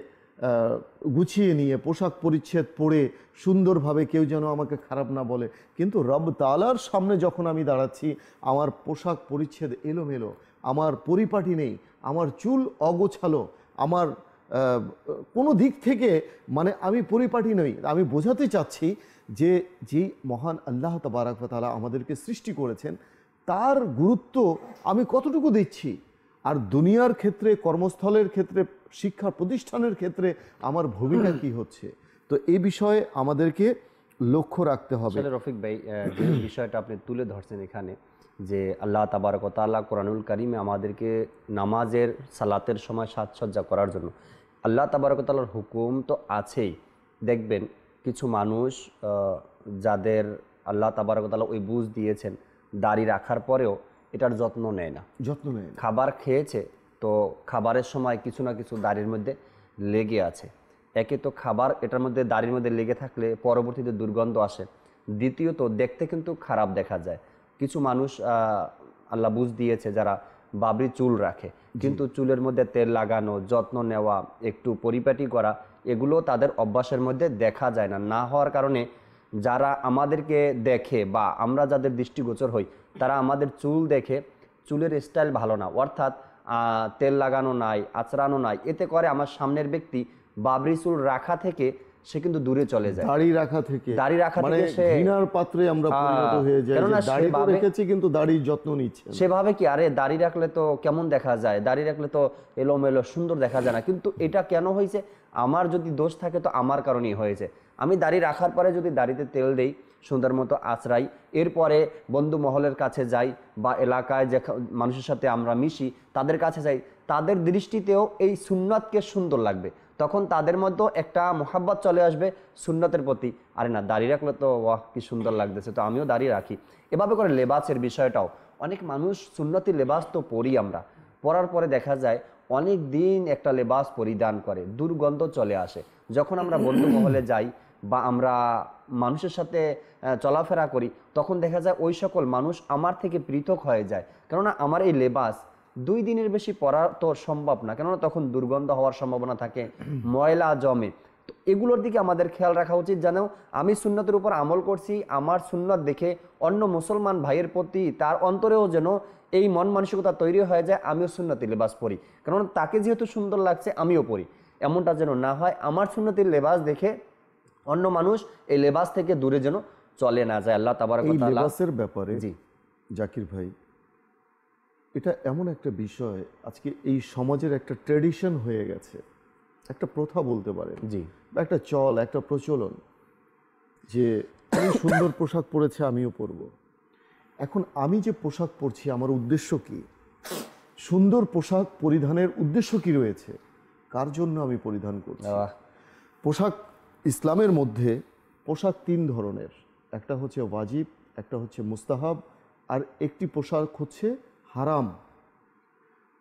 গুছিয়ে নিয়ে পোশাক পরিচ্ছেদ পরে সুন্দরভাবে কেউ যেন আমাকে খারাপ না বলে কিন্তু রব তালার সামনে যখন আমি দাঁড়াচ্ছি আমার পোশাক পরিচ্ছেদ এলোমেলো আমার পরিপাটি নেই আমার চুল অগোছালো আমার কোনো দিক থেকে মানে আমি পরিপাটি নই আমি বোঝাতে চাচ্ছি যে যেই মহান আল্লাহ তালা আমাদেরকে সৃষ্টি করেছেন তার গুরুত্ব আমি কতটুকু দিচ্ছি আর দুনিয়ার ক্ষেত্রে কর্মস্থলের ক্ষেত্রে শিক্ষা প্রতিষ্ঠানের ক্ষেত্রে আমার ভূমিকা কি হচ্ছে তো এ বিষয়ে আমাদেরকে লক্ষ্য রাখতে হবে রফিক ভাই বিষয়টা আপনি তুলে ধরছেন এখানে যে আল্লাহ তাবারকতাল্লাহ কোরআনুল করিমে আমাদেরকে নামাজের সালাতের সময় সাজসজ্জা করার জন্য আল্লাহ তাবারকতাল্লার হুকুম তো আছেই দেখবেন কিছু মানুষ যাদের আল্লাহ তাবারকতাল্লাহ ওই বুঝ দিয়েছেন দাড়ি রাখার পরেও এটার যত্ন নেয় না যত্ন নেয় খাবার খেয়েছে তো খাবারের সময় কিছু না কিছু দাড়ির মধ্যে লেগে আছে একে তো খাবার এটার মধ্যে দাড়ির মধ্যে লেগে থাকলে পরবর্তীতে দুর্গন্ধ আসে দ্বিতীয়ত দেখতে কিন্তু খারাপ দেখা যায় কিছু মানুষ আল্লাহ বুঝ দিয়েছে যারা বাবরি চুল রাখে কিন্তু চুলের মধ্যে তেল লাগানো যত্ন নেওয়া একটু পরিপাটি করা এগুলো তাদের অভ্যাসের মধ্যে দেখা যায় না না হওয়ার কারণে যারা আমাদেরকে দেখে বা আমরা যাদের দৃষ্টিগোচর হই তারা আমাদের চুল দেখে চুলের স্টাইল ভালো না অর্থাৎ তেল লাগানো নাই আচড়ানো নাই এতে করে আমার সামনের ব্যক্তি বাবরি চুল রাখা থেকে সে কিন্তু দূরে চলে যায় দাড়ি রাখা থেকে দাড়ি রাখা মানে থেকে সে ঘৃণার পাত্রে আমরা পরিণত হয়ে যাই দাড়ি তো রেখেছি কিন্তু দাড়ি যত্ন নিচ্ছে সেভাবে কি আরে দাড়ি রাখলে তো কেমন দেখা যায় দাড়ি রাখলে তো এলোমেলো সুন্দর দেখা যায় না কিন্তু এটা কেন হয়েছে আমার যদি দোষ থাকে তো আমার কারণেই হয়েছে আমি দাড়ি রাখার পরে যদি দাড়িতে তেল দেই সুন্দর মতো আশ্রাই এরপরে বন্ধু মহলের কাছে যাই বা এলাকায় যে মানুষের সাথে আমরা মিশি তাদের কাছে যাই তাদের দৃষ্টিতেও এই সুন্নাতকে সুন্দর লাগবে তখন তাদের মধ্যেও একটা মোহাব্বত চলে আসবে সুন্নতের প্রতি আরে না দাঁড়িয়ে রাখলে তো ওয়াহ কি সুন্দর লাগতেছে তো আমিও দাঁড়িয়ে রাখি এভাবে করে লেবাসের বিষয়টাও অনেক মানুষ সুন্নতি লেবাস তো পড়ি আমরা পরার পরে দেখা যায় অনেক দিন একটা লেবাস পরিধান করে দুর্গন্ধ চলে আসে যখন আমরা বন্ধু মহলে যাই বা আমরা মানুষের সাথে চলাফেরা করি তখন দেখা যায় ওই সকল মানুষ আমার থেকে পৃথক হয়ে যায় কেননা আমার এই লেবাস দুই দিনের বেশি পরা তো সম্ভব না কেননা তখন দুর্গন্ধ হওয়ার সম্ভাবনা থাকে ময়লা জমে তো এগুলোর দিকে আমাদের খেয়াল রাখা উচিত যেন আমি সুন্নতের উপর আমল করছি আমার সুন্নত দেখে অন্য মুসলমান ভাইয়ের প্রতি তার অন্তরেও যেন এই মন মানসিকতা তৈরি হয়ে যায় আমিও সুন্নতি লেবাস পড়ি কারণ তাকে যেহেতু সুন্দর লাগছে আমিও পড়ি এমনটা যেন না হয় আমার সুন্নতির লেবাস দেখে অন্য মানুষ এই লেবাস থেকে দূরে যেন চলে না যায় আল্লাহ তাবার ব্যাপারে জি জাকির ভাই এটা এমন একটা বিষয় আজকে এই সমাজের একটা ট্রেডিশন হয়ে গেছে একটা প্রথা বলতে পারেন জি বা একটা চল একটা প্রচলন যে সুন্দর পোশাক পরেছে আমিও পরব এখন আমি যে পোশাক পরছি আমার উদ্দেশ্য কি সুন্দর পোশাক পরিধানের উদ্দেশ্য কি রয়েছে কার জন্য আমি পরিধান করছি পোশাক ইসলামের মধ্যে পোশাক তিন ধরনের একটা হচ্ছে ওয়াজিব একটা হচ্ছে মুস্তাহাব আর একটি পোশাক হচ্ছে হারাম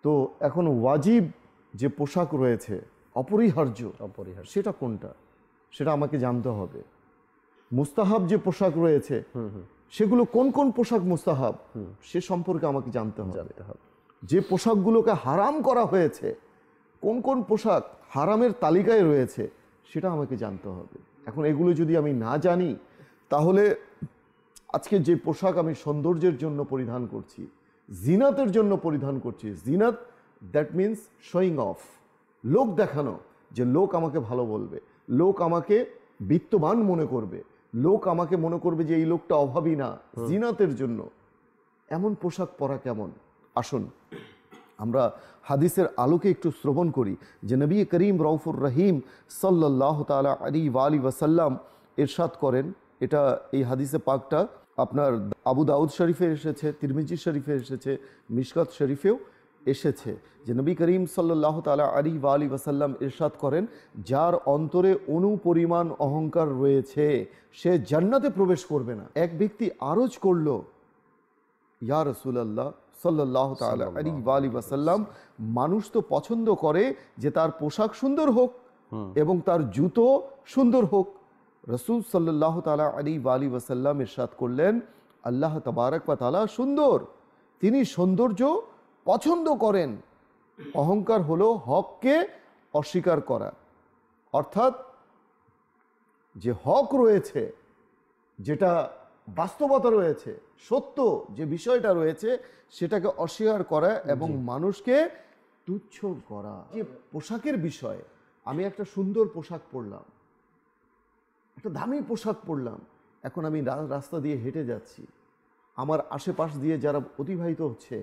তো এখন ওয়াজিব যে পোশাক রয়েছে অপরিহার্য অপরিহার্য সেটা কোনটা সেটা আমাকে জানতে হবে মুস্তাহাব যে পোশাক রয়েছে সেগুলো কোন কোন পোশাক মুস্তাহাব সে সম্পর্কে আমাকে জানতে হবে যে পোশাকগুলোকে হারাম করা হয়েছে কোন কোন পোশাক হারামের তালিকায় রয়েছে সেটা আমাকে জানতে হবে এখন এগুলো যদি আমি না জানি তাহলে আজকে যে পোশাক আমি সৌন্দর্যের জন্য পরিধান করছি জিনাতের জন্য পরিধান করছি জিনাত দ্যাট মিন্স শোয়িং অফ লোক দেখানো যে লোক আমাকে ভালো বলবে লোক আমাকে বিত্তবান মনে করবে লোক আমাকে মনে করবে যে এই লোকটা অভাবী না জিনাতের জন্য এমন পোশাক পরা কেমন আসুন আমরা হাদিসের আলোকে একটু শ্রবণ করি যে নবী করিম রৌফুর রহিম সাল্লাহ তালা আলী ওয়ালি ওয়াসাল্লাম এরশাদ করেন এটা এই হাদিসে পাকটা আপনার আবু দাউদ শরীফে এসেছে তিরমিজি শরীফে এসেছে মিশকাত শরীফেও এসেছে যে নবী করিম সাল্লাহ তালা আলী বা আলী ওয়াসাল্লাম এরশাদ করেন যার অন্তরে অনুপরিমাণ অহংকার রয়েছে সে জান্নাতে প্রবেশ করবে না এক ব্যক্তি আরজ করল ইয়া রসুলাল্লাহ সাল্লাহ তালা আলী বা আলী ওয়াসাল্লাম মানুষ তো পছন্দ করে যে তার পোশাক সুন্দর হোক এবং তার জুতো সুন্দর হোক রসুল সাল্লাহ তালা আলী আলি ওয়াসাল্লাম ইরশাদ করলেন আল্লাহ তবারক বা তালা সুন্দর তিনি সৌন্দর্য পছন্দ করেন অহংকার হলো হককে অস্বীকার করা অর্থাৎ যে হক রয়েছে যেটা বাস্তবতা রয়েছে সত্য যে বিষয়টা রয়েছে সেটাকে অস্বীকার করা এবং মানুষকে তুচ্ছ করা যে পোশাকের বিষয় আমি একটা সুন্দর পোশাক পরলাম একটা দামি পোশাক পরলাম এখন আমি রাস্তা দিয়ে হেঁটে যাচ্ছি আমার আশেপাশ দিয়ে যারা অতিবাহিত হচ্ছে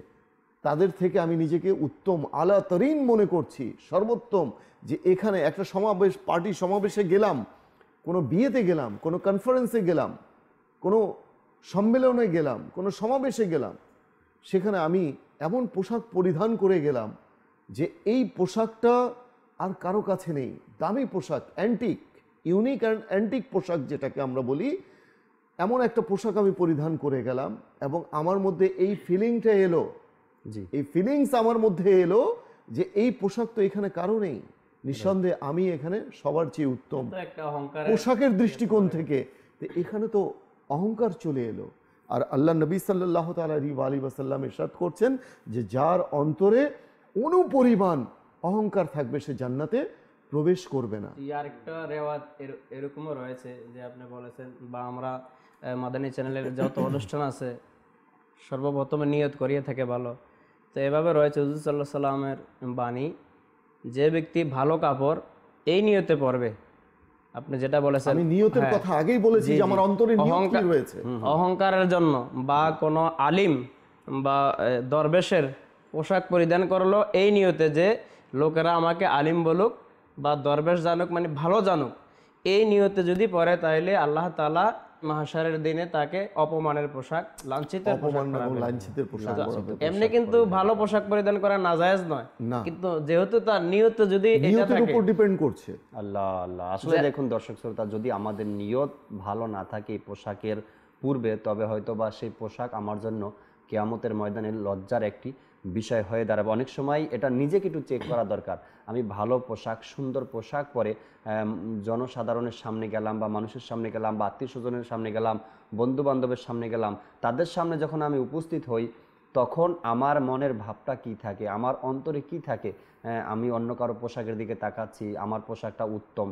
তাদের থেকে আমি নিজেকে উত্তম আলা তরিন মনে করছি সর্বোত্তম যে এখানে একটা সমাবেশ পার্টি সমাবেশে গেলাম কোনো বিয়েতে গেলাম কোনো কনফারেন্সে গেলাম কোনো সম্মেলনে গেলাম কোনো সমাবেশে গেলাম সেখানে আমি এমন পোশাক পরিধান করে গেলাম যে এই পোশাকটা আর কারো কাছে নেই দামি পোশাক অ্যান্টিক ইউনিক অ্যান্ড অ্যান্টিক পোশাক যেটাকে আমরা বলি এমন একটা পোশাক আমি পরিধান করে গেলাম এবং আমার মধ্যে এই ফিলিংটা এলো জি এই ফিলিংস আমার মধ্যে এলো যে এই পোশাক তো এখানে কারো নেই নিঃসন্দেহে আমি এখানে সবার চেয়ে উত্তম পোশাকের দৃষ্টিকোণ থেকে এখানে তো অহংকার চলে এলো আর আল্লাহ নবী সাল্লাহ তালী আলী বাসাল্লাম ইরশাদ করছেন যে যার অন্তরে অনুপরিমাণ অহংকার থাকবে সে জান্নাতে প্রবেশ করবে না আর একটা রেওয়াজ এরকমও রয়েছে যে আপনি বলেছেন বা আমরা মাদানী চ্যানেলের যত অনুষ্ঠান আছে সর্বপ্রথমে নিয়ত করিয়ে থাকে ভালো তো এভাবে রয়েছে হুজুর সাল্লাহ সাল্লামের বাণী যে ব্যক্তি ভালো কাপড় এই নিয়তে পরবে আপনি যেটা বলেছেন আমি নিয়তের হ্যাঁ। কথা আগেই বলেছি যে আমার অন্তরে অহংকার রয়েছে অহংকারের জন্য বা কোনো আলিম বা দরবেশের পোশাক পরিধান করলো এই নিয়তে যে লোকেরা আমাকে আলিম বলুক বা দরবেশ জানুক মানে ভালো জানুক এই নিয়তে যদি পরে তাহলে আল্লাহ তালা মাহাসারের দিনে তাকে অপমানের পোশাক লাঞ্ছিতের পোশাক এমনি কিন্তু ভালো পোশাক পরিধান করা না নাজায়েজ নয় কিন্তু যেহেতু তার নিয়ত যদি নিয়তের উপর ডিপেন্ড করছে আল্লাহ আল্লাহ আসলে দেখুন দর্শক শ্রোতা যদি আমাদের নিয়ত ভালো না থাকে পোশাকের পূর্বে তবে হয়তো বা সেই পোশাক আমার জন্য কেয়ামতের ময়দানে লজ্জার একটি বিষয় হয়ে দাঁড়াবে অনেক সময় এটা নিজেকে একটু চেক করা দরকার আমি ভালো পোশাক সুন্দর পোশাক পরে জনসাধারণের সামনে গেলাম বা মানুষের সামনে গেলাম বা আত্মীয় স্বজনের সামনে গেলাম বন্ধু বান্ধবের সামনে গেলাম তাদের সামনে যখন আমি উপস্থিত হই তখন আমার মনের ভাবটা কি থাকে আমার অন্তরে কি থাকে আমি অন্য কারো পোশাকের দিকে তাকাচ্ছি আমার পোশাকটা উত্তম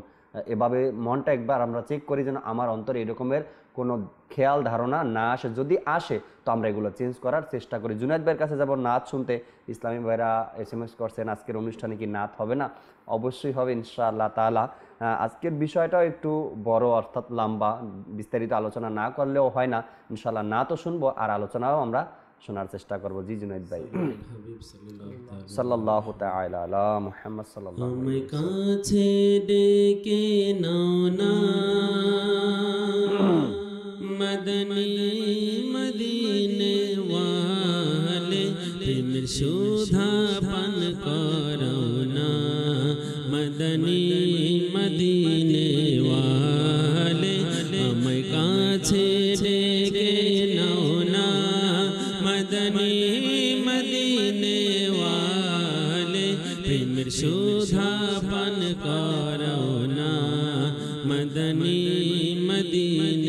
এভাবে মনটা একবার আমরা চেক করি যেন আমার অন্তরে এরকমের কোনো খেয়াল ধারণা না আসে যদি আসে তো আমরা এগুলো চেঞ্জ করার চেষ্টা করি জুনায়দ ভাইয়ের কাছে যাব নাচ শুনতে ইসলামী ভাইরা এস এম এস করছেন আজকের অনুষ্ঠানে কি নাচ হবে না অবশ্যই হবে ইনশাআল্লাহ তালা আজকের বিষয়টাও একটু বড় অর্থাৎ লম্বা বিস্তারিত আলোচনা না করলেও হয় না ইনশাআল্লাহ না তো শুনবো আর আলোচনাও আমরা শোনার চেষ্টা করবো জি জুনাইদ ভাই সাল্লাহ তালা মোহাম্মদ সাল্লাহ কাছে ডেকে না মদনী মদিনে ওয়ালে প্রেম শোধা পান করো না মদনী মদিনে کا رونا مدنی مدینہ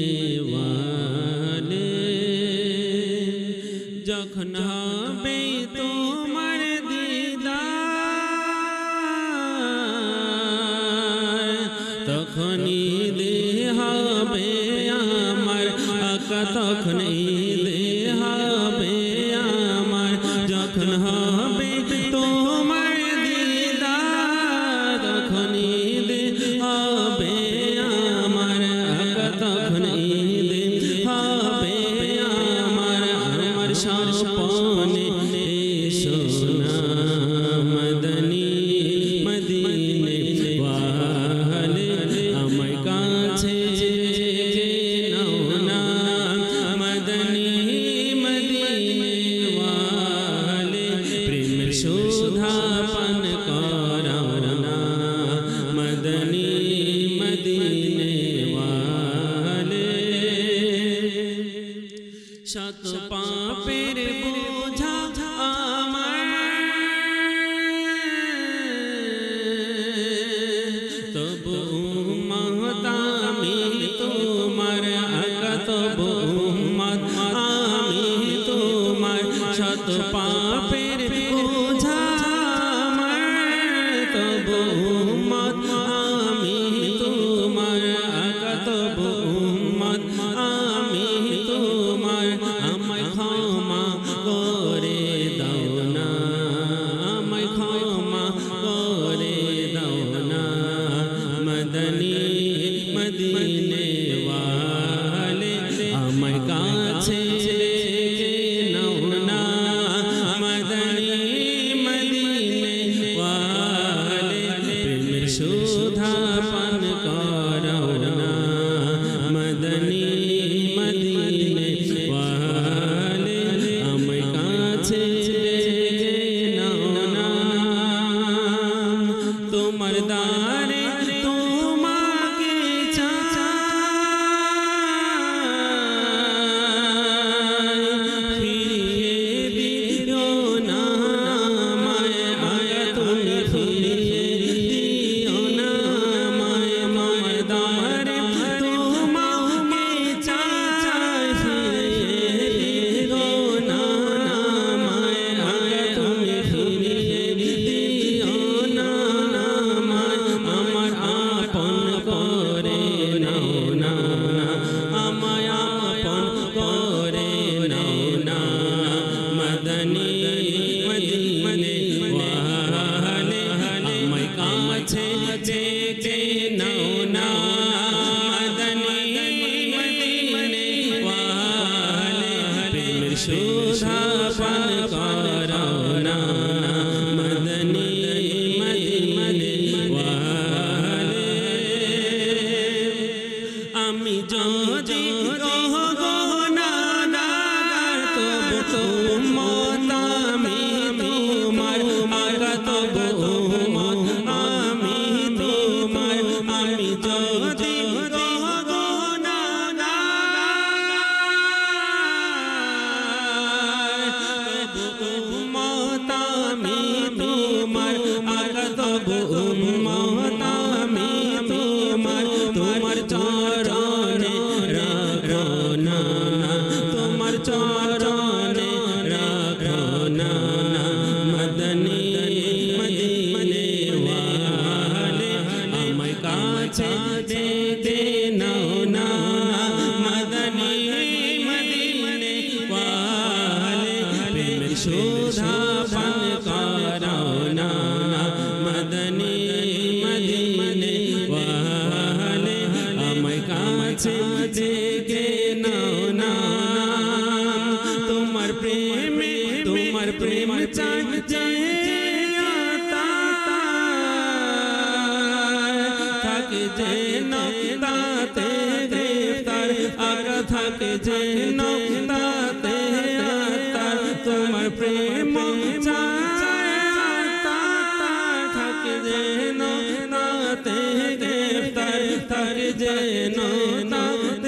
নয়ন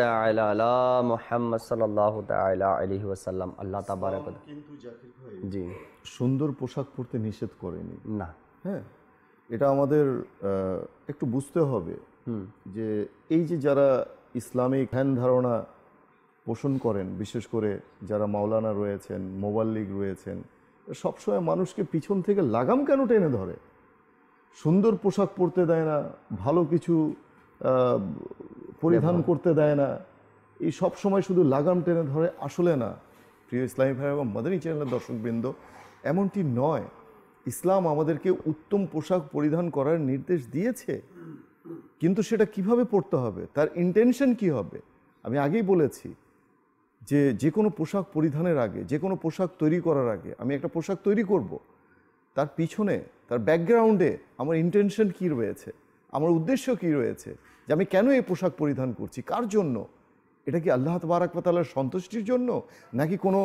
তাআলা আলা মুহাম্মদ সাল্লাল্লাহু তাআলা আলাইহি ওয়াসাল্লাম আল্লাহ তাবারক কিন্তু জাকির ভাই জি সুন্দর পোশাক পরতে নিষেধ করেনি না হ্যাঁ এটা আমাদের একটু বুঝতে হবে যে এই যে যারা ইসলামিক ধ্যান ধারণা পোষণ করেন বিশেষ করে যারা মাওলানা রয়েছেন মোবাল্লিগ রয়েছেন সবসময় মানুষকে পিছন থেকে লাগাম কেন টেনে ধরে সুন্দর পোশাক পরতে দেয় না ভালো কিছু পরিধান করতে দেয় না এই সব সময় শুধু লাগাম টেনে ধরে আসলে না প্রিয় ইসলামী ভাই এবং মাদানী চ্যানেলের দর্শকবৃন্দ এমনটি নয় ইসলাম আমাদেরকে উত্তম পোশাক পরিধান করার নির্দেশ দিয়েছে কিন্তু সেটা কিভাবে পড়তে হবে তার ইন্টেনশন কি হবে আমি আগেই বলেছি যে যে কোনো পোশাক পরিধানের আগে যে কোনো পোশাক তৈরি করার আগে আমি একটা পোশাক তৈরি করব। তার পিছনে তার ব্যাকগ্রাউন্ডে আমার ইন্টেনশন কি রয়েছে আমার উদ্দেশ্য কি রয়েছে যে আমি কেন এই পোশাক পরিধান করছি কার জন্য এটা কি আল্লাহ পাতালের সন্তুষ্টির জন্য নাকি কোনো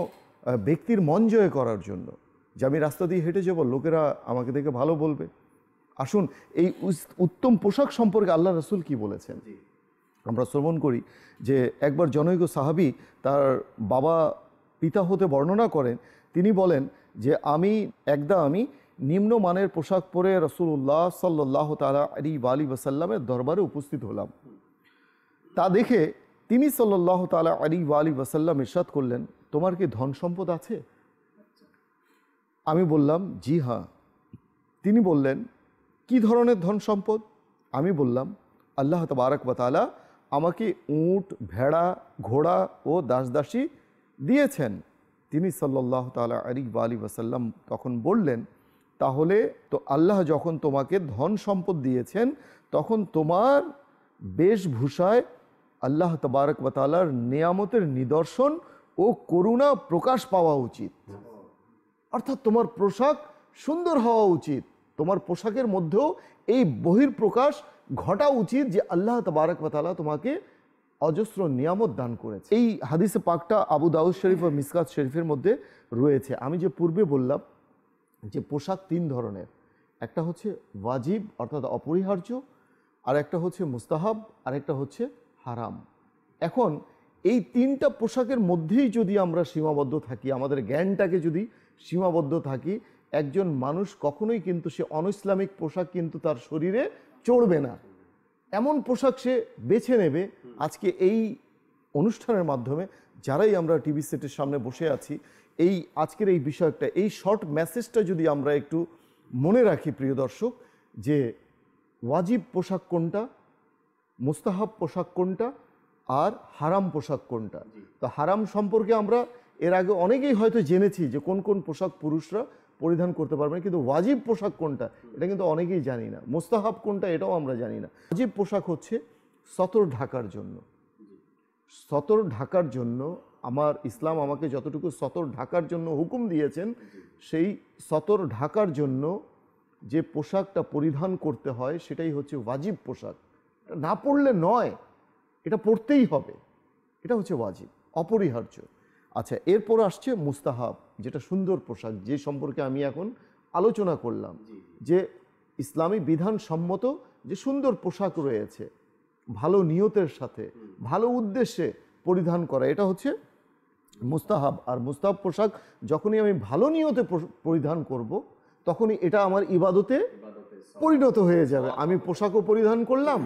ব্যক্তির মন জয় করার জন্য যে আমি রাস্তা দিয়ে হেঁটে যাব লোকেরা আমাকে দেখে ভালো বলবে আসুন এই উত্তম পোশাক সম্পর্কে আল্লাহ রাসুল কি বলেছেন আমরা শ্রবণ করি যে একবার জনৈক সাহাবি তার বাবা পিতা হতে বর্ণনা করেন তিনি বলেন যে আমি একদা আমি নিম্ন মানের পোশাক পরে রসুল্লাহ সাল্লাহ তালা আলি আলী ওসাল্লামের দরবারে উপস্থিত হলাম তা দেখে তিনি সাল্লাহ তালা আলী আলী ওসাল্লাম ইরশাদ করলেন তোমার কি ধন সম্পদ আছে আমি বললাম জি হ্যাঁ তিনি বললেন কি ধরনের ধন সম্পদ আমি বললাম আল্লাহ তবারক বাতালা আমাকে উঁট ভেড়া ঘোড়া ও দাসদাসী দিয়েছেন তিনি সাল্লাহ তালা আলী আলী ওয়াসাল্লাম তখন বললেন তাহলে তো আল্লাহ যখন তোমাকে ধন সম্পদ দিয়েছেন তখন তোমার বেশভূষায় আল্লাহ তবারক বাতালার নিয়ামতের নিদর্শন ও করুণা প্রকাশ পাওয়া উচিত অর্থাৎ তোমার পোশাক সুন্দর হওয়া উচিত তোমার পোশাকের মধ্যেও এই বহির প্রকাশ ঘটা উচিত যে আল্লাহ তবারক বাতালা তোমাকে অজস্র নিয়ামত দান করেছে এই হাদিসে পাকটা আবু দাউদ শরীফ ও মিসকাত শরীফের মধ্যে রয়েছে আমি যে পূর্বে বললাম যে পোশাক তিন ধরনের একটা হচ্ছে ওয়াজিব অর্থাৎ অপরিহার্য আর একটা হচ্ছে মুস্তাহাব আর একটা হচ্ছে হারাম এখন এই তিনটা পোশাকের মধ্যেই যদি আমরা সীমাবদ্ধ থাকি আমাদের জ্ঞানটাকে যদি সীমাবদ্ধ থাকি একজন মানুষ কখনোই কিন্তু সে অন ইসলামিক পোশাক কিন্তু তার শরীরে চড়বে না এমন পোশাক সে বেছে নেবে আজকে এই অনুষ্ঠানের মাধ্যমে যারাই আমরা টিভি সেটের সামনে বসে আছি এই আজকের এই বিষয়টা এই শর্ট মেসেজটা যদি আমরা একটু মনে রাখি প্রিয় দর্শক যে ওয়াজিব পোশাক কোনটা মুস্তাহাব পোশাক কোনটা আর হারাম পোশাক কোনটা তো হারাম সম্পর্কে আমরা এর আগে অনেকেই হয়তো জেনেছি যে কোন কোন পোশাক পুরুষরা পরিধান করতে পারবেন কিন্তু ওয়াজিব পোশাক কোনটা এটা কিন্তু অনেকেই জানি না মোস্তাহাব কোনটা এটাও আমরা জানি না ওয়াজিব পোশাক হচ্ছে সতর ঢাকার জন্য সতর ঢাকার জন্য আমার ইসলাম আমাকে যতটুকু সতর ঢাকার জন্য হুকুম দিয়েছেন সেই সতর ঢাকার জন্য যে পোশাকটা পরিধান করতে হয় সেটাই হচ্ছে ওয়াজিব পোশাক না পড়লে নয় এটা পড়তেই হবে এটা হচ্ছে ওয়াজিব অপরিহার্য আচ্ছা এরপর আসছে মুস্তাহাব যেটা সুন্দর পোশাক যে সম্পর্কে আমি এখন আলোচনা করলাম যে ইসলামী বিধান সম্মত যে সুন্দর পোশাক রয়েছে ভালো নিয়তের সাথে ভালো উদ্দেশ্যে পরিধান করা এটা হচ্ছে মুস্তাহাব আর মুস্তাহাব পোশাক যখনই আমি ভালো নিয়তে পরিধান করব। তখনই এটা আমার ইবাদতে পরিণত হয়ে যাবে আমি পোশাকও পরিধান করলাম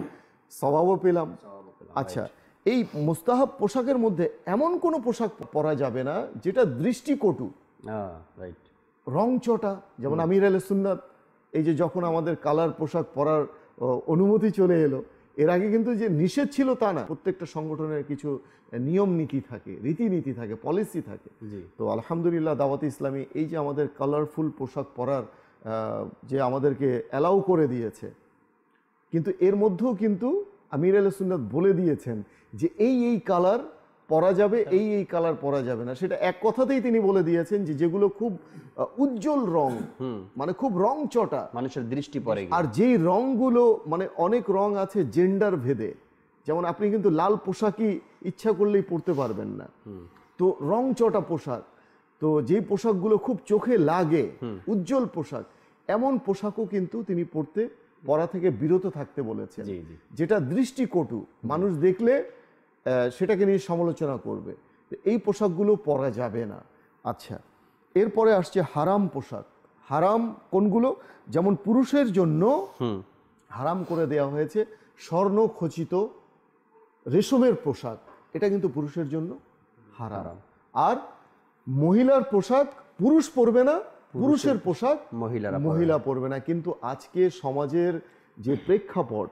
স্বভাবও পেলাম আচ্ছা এই মুস্তাহাব পোশাকের মধ্যে এমন কোনো পোশাক পরা যাবে না যেটা দৃষ্টিকটু চটা যেমন আমির আলে সুন্নাত এই যে যখন আমাদের কালার পোশাক পরার অনুমতি চলে এলো এর আগে কিন্তু যে নিষেধ ছিল তা না প্রত্যেকটা সংগঠনের কিছু নিয়ম নীতি থাকে রীতিনীতি থাকে পলিসি থাকে তো আলহামদুলিল্লাহ দাওয়াত ইসলামী এই যে আমাদের কালারফুল পোশাক পরার যে আমাদেরকে অ্যালাউ করে দিয়েছে কিন্তু এর মধ্যেও কিন্তু আমির আলসুন্নাথ বলে দিয়েছেন যে এই এই কালার পরা যাবে হ্যাঁ। এই এই কালার পরা যাবে না সেটা এক কথাতেই তিনি বলে দিয়েছেন যে যেগুলো খুব উজ্জ্বল রং মানে খুব রং চটা মানুষের দৃষ্টি পড়ে আর যেই রংগুলো মানে অনেক রং আছে জেন্ডার ভেদে যেমন আপনি কিন্তু লাল পোশাকই ইচ্ছা করলেই পরতে পারবেন না তো রং চটা পোশাক তো যেই পোশাকগুলো খুব চোখে লাগে উজ্জ্বল পোশাক এমন পোশাকও কিন্তু তিনি পরতে পরা থেকে বিরত থাকতে বলেছেন যেটা দৃষ্টিকটু মানুষ দেখলে সেটাকে নিয়ে সমালোচনা করবে এই পোশাকগুলো পরা যাবে না আচ্ছা এরপরে আসছে হারাম পোশাক হারাম কোনগুলো যেমন পুরুষের জন্য হারাম করে দেয়া হয়েছে স্বর্ণ খচিত রেশমের পোশাক এটা কিন্তু পুরুষের জন্য হারাম আর মহিলার পোশাক পুরুষ পরবে না পুরুষের পোশাক মহিলার মহিলা পরবে না কিন্তু আজকে সমাজের যে প্রেক্ষাপট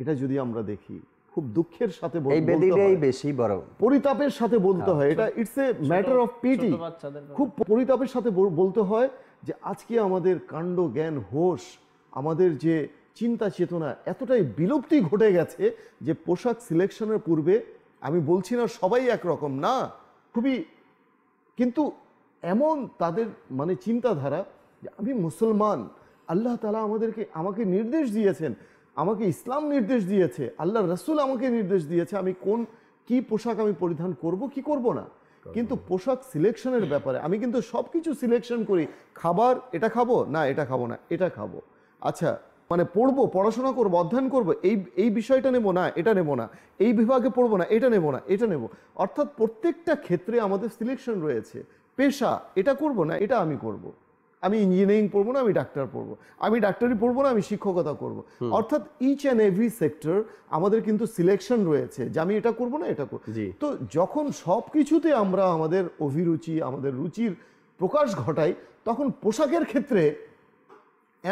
এটা যদি আমরা দেখি খুব দুঃখের সাথে এই বেদিটাই বেশি বড় পরিতাপের সাথে বলতে হ্যাঁ, হয় এটা it's a matter of pity খুব পরিতাপের সাথে বলতে হয় যে আজকে আমাদের কাণ্ড জ্ঞান হোশ আমাদের যে চিন্তা চেতনা এতটাই বিলুপ্তি ঘটে গেছে যে পোশাক সিলেকশনের পূর্বে আমি বলছি না সবাই একরকম না খুবই কিন্তু এমন তাদের মানে চিন্তাধারা যে আমি মুসলমান আল্লাহ তালা আমাদেরকে আমাকে নির্দেশ দিয়েছেন আমাকে ইসলাম নির্দেশ দিয়েছে আল্লাহ রসুল আমাকে নির্দেশ দিয়েছে আমি কোন কি পোশাক আমি পরিধান করব কি করব না কিন্তু পোশাক সিলেকশনের ব্যাপারে আমি কিন্তু সব কিছু সিলেকশন করি খাবার এটা খাবো না এটা খাবো না এটা খাবো আচ্ছা মানে পড়বো পড়াশোনা করবো অধ্যয়ন করবো এই এই বিষয়টা নেবো না এটা নেবো না এই বিভাগে পড়বো না এটা নেবো না এটা নেবো অর্থাৎ প্রত্যেকটা ক্ষেত্রে আমাদের সিলেকশন রয়েছে পেশা এটা করব না এটা আমি করবো আমি ইঞ্জিনিয়ারিং পড়বো না আমি ডাক্তার পড়বো আমি ডাক্তারি পড়বো না আমি শিক্ষকতা করব অর্থাৎ ইচ অ্যান্ড এভরি সেক্টর আমাদের কিন্তু সিলেকশন রয়েছে যে আমি এটা করবো না এটা করবো তো যখন সব কিছুতে আমরা আমাদের অভিরুচি আমাদের রুচির প্রকাশ ঘটাই তখন পোশাকের ক্ষেত্রে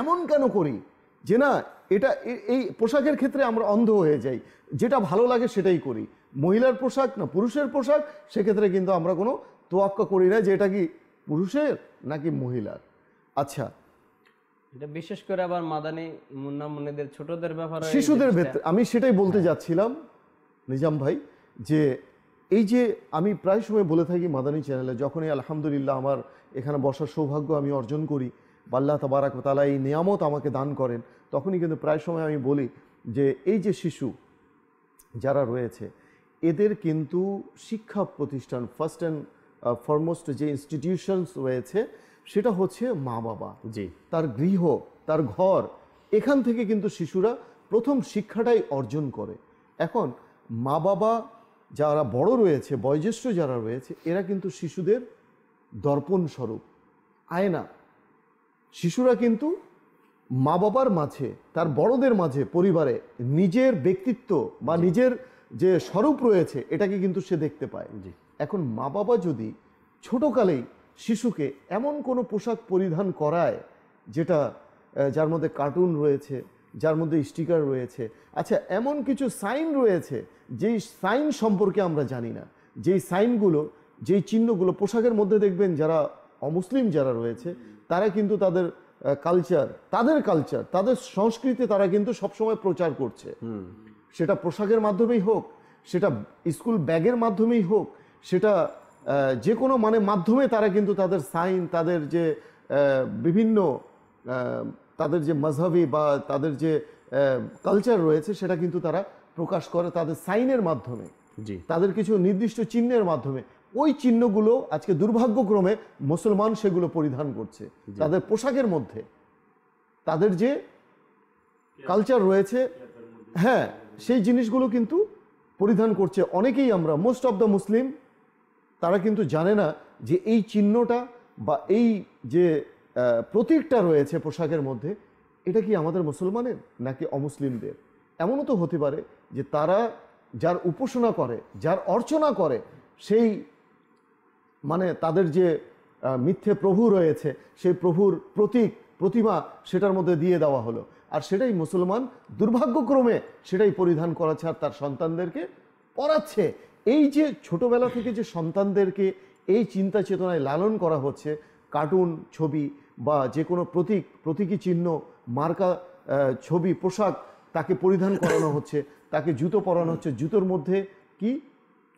এমন কেন করি যে না এটা এই পোশাকের ক্ষেত্রে আমরা অন্ধ হয়ে যাই যেটা ভালো লাগে সেটাই করি মহিলার পোশাক না পুরুষের পোশাক সেক্ষেত্রে কিন্তু আমরা কোনো তোয়াক্কা করি না যে এটা কি পুরুষের নাকি মহিলার আচ্ছা এটা বিশেষ করে আবার মাদানি মুন্না মুন্নিদের ছোটদের ব্যাপারে শিশুদের ভেতরে আমি সেটাই বলতে হ্যাঁ। যাচ্ছিলাম নিজাম ভাই যে এই যে আমি প্রায় সময় বলে থাকি মাদানী চ্যানেলে যখনই আলহামদুলিল্লাহ আমার এখানে বসার সৌভাগ্য আমি অর্জন করি বাল্লা তাবারাক তালা এই নিয়ামত আমাকে দান করেন তখনই কিন্তু প্রায় সময় আমি বলি যে এই যে শিশু যারা রয়েছে এদের কিন্তু শিক্ষা প্রতিষ্ঠান ফার্স্ট অ্যান্ড ফরমোস্ট যে ইনস্টিটিউশনস রয়েছে সেটা হচ্ছে মা বাবা জি তার গৃহ তার ঘর এখান থেকে কিন্তু শিশুরা প্রথম শিক্ষাটাই অর্জন করে এখন মা বাবা যারা বড় রয়েছে বয়োজ্যেষ্ঠ যারা রয়েছে এরা কিন্তু শিশুদের দর্পণ স্বরূপ আয়না শিশুরা কিন্তু মা বাবার মাঝে তার বড়দের মাঝে পরিবারে নিজের ব্যক্তিত্ব বা নিজের যে স্বরূপ রয়েছে এটাকে কিন্তু সে দেখতে পায় এখন মা বাবা যদি ছোটকালেই শিশুকে এমন কোনো পোশাক পরিধান করায় যেটা যার মধ্যে কার্টুন রয়েছে যার মধ্যে স্টিকার রয়েছে আচ্ছা এমন কিছু সাইন রয়েছে যেই সাইন সম্পর্কে আমরা জানি না যেই সাইনগুলো যেই চিহ্নগুলো পোশাকের মধ্যে দেখবেন যারা অমুসলিম যারা রয়েছে তারা কিন্তু তাদের কালচার তাদের কালচার তাদের সংস্কৃতি তারা কিন্তু সবসময় প্রচার করছে সেটা পোশাকের মাধ্যমেই হোক সেটা স্কুল ব্যাগের মাধ্যমেই হোক সেটা যে কোনো মানে মাধ্যমে তারা কিন্তু তাদের সাইন তাদের যে বিভিন্ন তাদের যে মজহবি বা তাদের যে কালচার রয়েছে সেটা কিন্তু তারা প্রকাশ করে তাদের সাইনের মাধ্যমে জি তাদের কিছু নির্দিষ্ট চিহ্নের মাধ্যমে ওই চিহ্নগুলো আজকে দুর্ভাগ্যক্রমে মুসলমান সেগুলো পরিধান করছে তাদের পোশাকের মধ্যে তাদের যে কালচার রয়েছে হ্যাঁ সেই জিনিসগুলো কিন্তু পরিধান করছে অনেকেই আমরা মোস্ট অফ দ্য মুসলিম তারা কিন্তু জানে না যে এই চিহ্নটা বা এই যে প্রতীকটা রয়েছে পোশাকের মধ্যে এটা কি আমাদের মুসলমানের নাকি অমুসলিমদের এমনও তো হতে পারে যে তারা যার উপাসনা করে যার অর্চনা করে সেই মানে তাদের যে মিথ্যে প্রভু রয়েছে সেই প্রভুর প্রতীক প্রতিমা সেটার মধ্যে দিয়ে দেওয়া হলো আর সেটাই মুসলমান দুর্ভাগ্যক্রমে সেটাই পরিধান করাচ্ছে আর তার সন্তানদেরকে পড়াচ্ছে এই যে ছোটবেলা থেকে যে সন্তানদেরকে এই চিন্তা চেতনায় লালন করা হচ্ছে কার্টুন ছবি বা যে কোনো প্রতীক প্রতীকী চিহ্ন মার্কা ছবি পোশাক তাকে পরিধান করানো হচ্ছে তাকে জুতো পরানো হচ্ছে জুতোর মধ্যে কি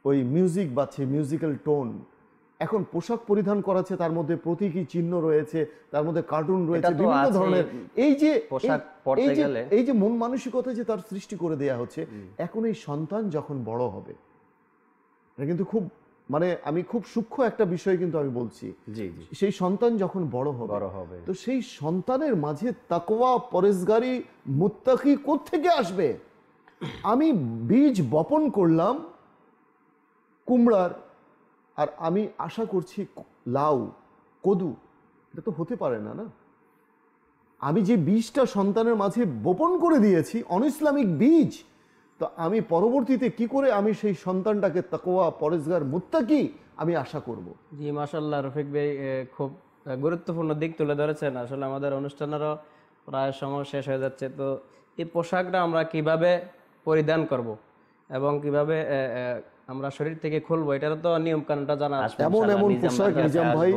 ওই মিউজিক বাচ্ছে মিউজিক্যাল টোন এখন পোশাক পরিধান করাছে তার মধ্যে প্রতীকী চিহ্ন রয়েছে তার মধ্যে কার্টুন রয়েছে বিভিন্ন ধরনের এই যে পোশাক এই যে মন মানসিকতা যে তার সৃষ্টি করে দেয়া হচ্ছে এখন এই সন্তান যখন বড় হবে এটা কিন্তু খুব মানে আমি খুব সূক্ষ্ম একটা বিষয় কিন্তু আমি বলছি সেই সন্তান যখন বড় হবে বড় হবে তো সেই সন্তানের মাঝে তাকোয়া পরেশগারি মুত্তাকি থেকে আসবে আমি বীজ বপন করলাম কুমড়ার আর আমি আশা করছি লাউ কদু এটা তো হতে পারে না না আমি যে বীজটা সন্তানের মাঝে বপন করে দিয়েছি অনইসলামিক বীজ তো আমি পরবর্তীতে কি করে আমি সেই সন্তানটাকে তাকোয়া পরেজগার কি আমি আশা করব জি মাসাল্লাহ রফিক ভাই খুব গুরুত্বপূর্ণ দিক তুলে ধরেছেন আসলে আমাদের অনুষ্ঠানেরও প্রায় সময় শেষ হয়ে যাচ্ছে তো এই পোশাকটা আমরা কিভাবে পরিধান করব এবং কিভাবে আমরা শরীর থেকে খুলবো এটার তো নিয়ম কানুনটা জানা আছে আচ্ছা, এমন এমন পোশাক নিজাম ভাই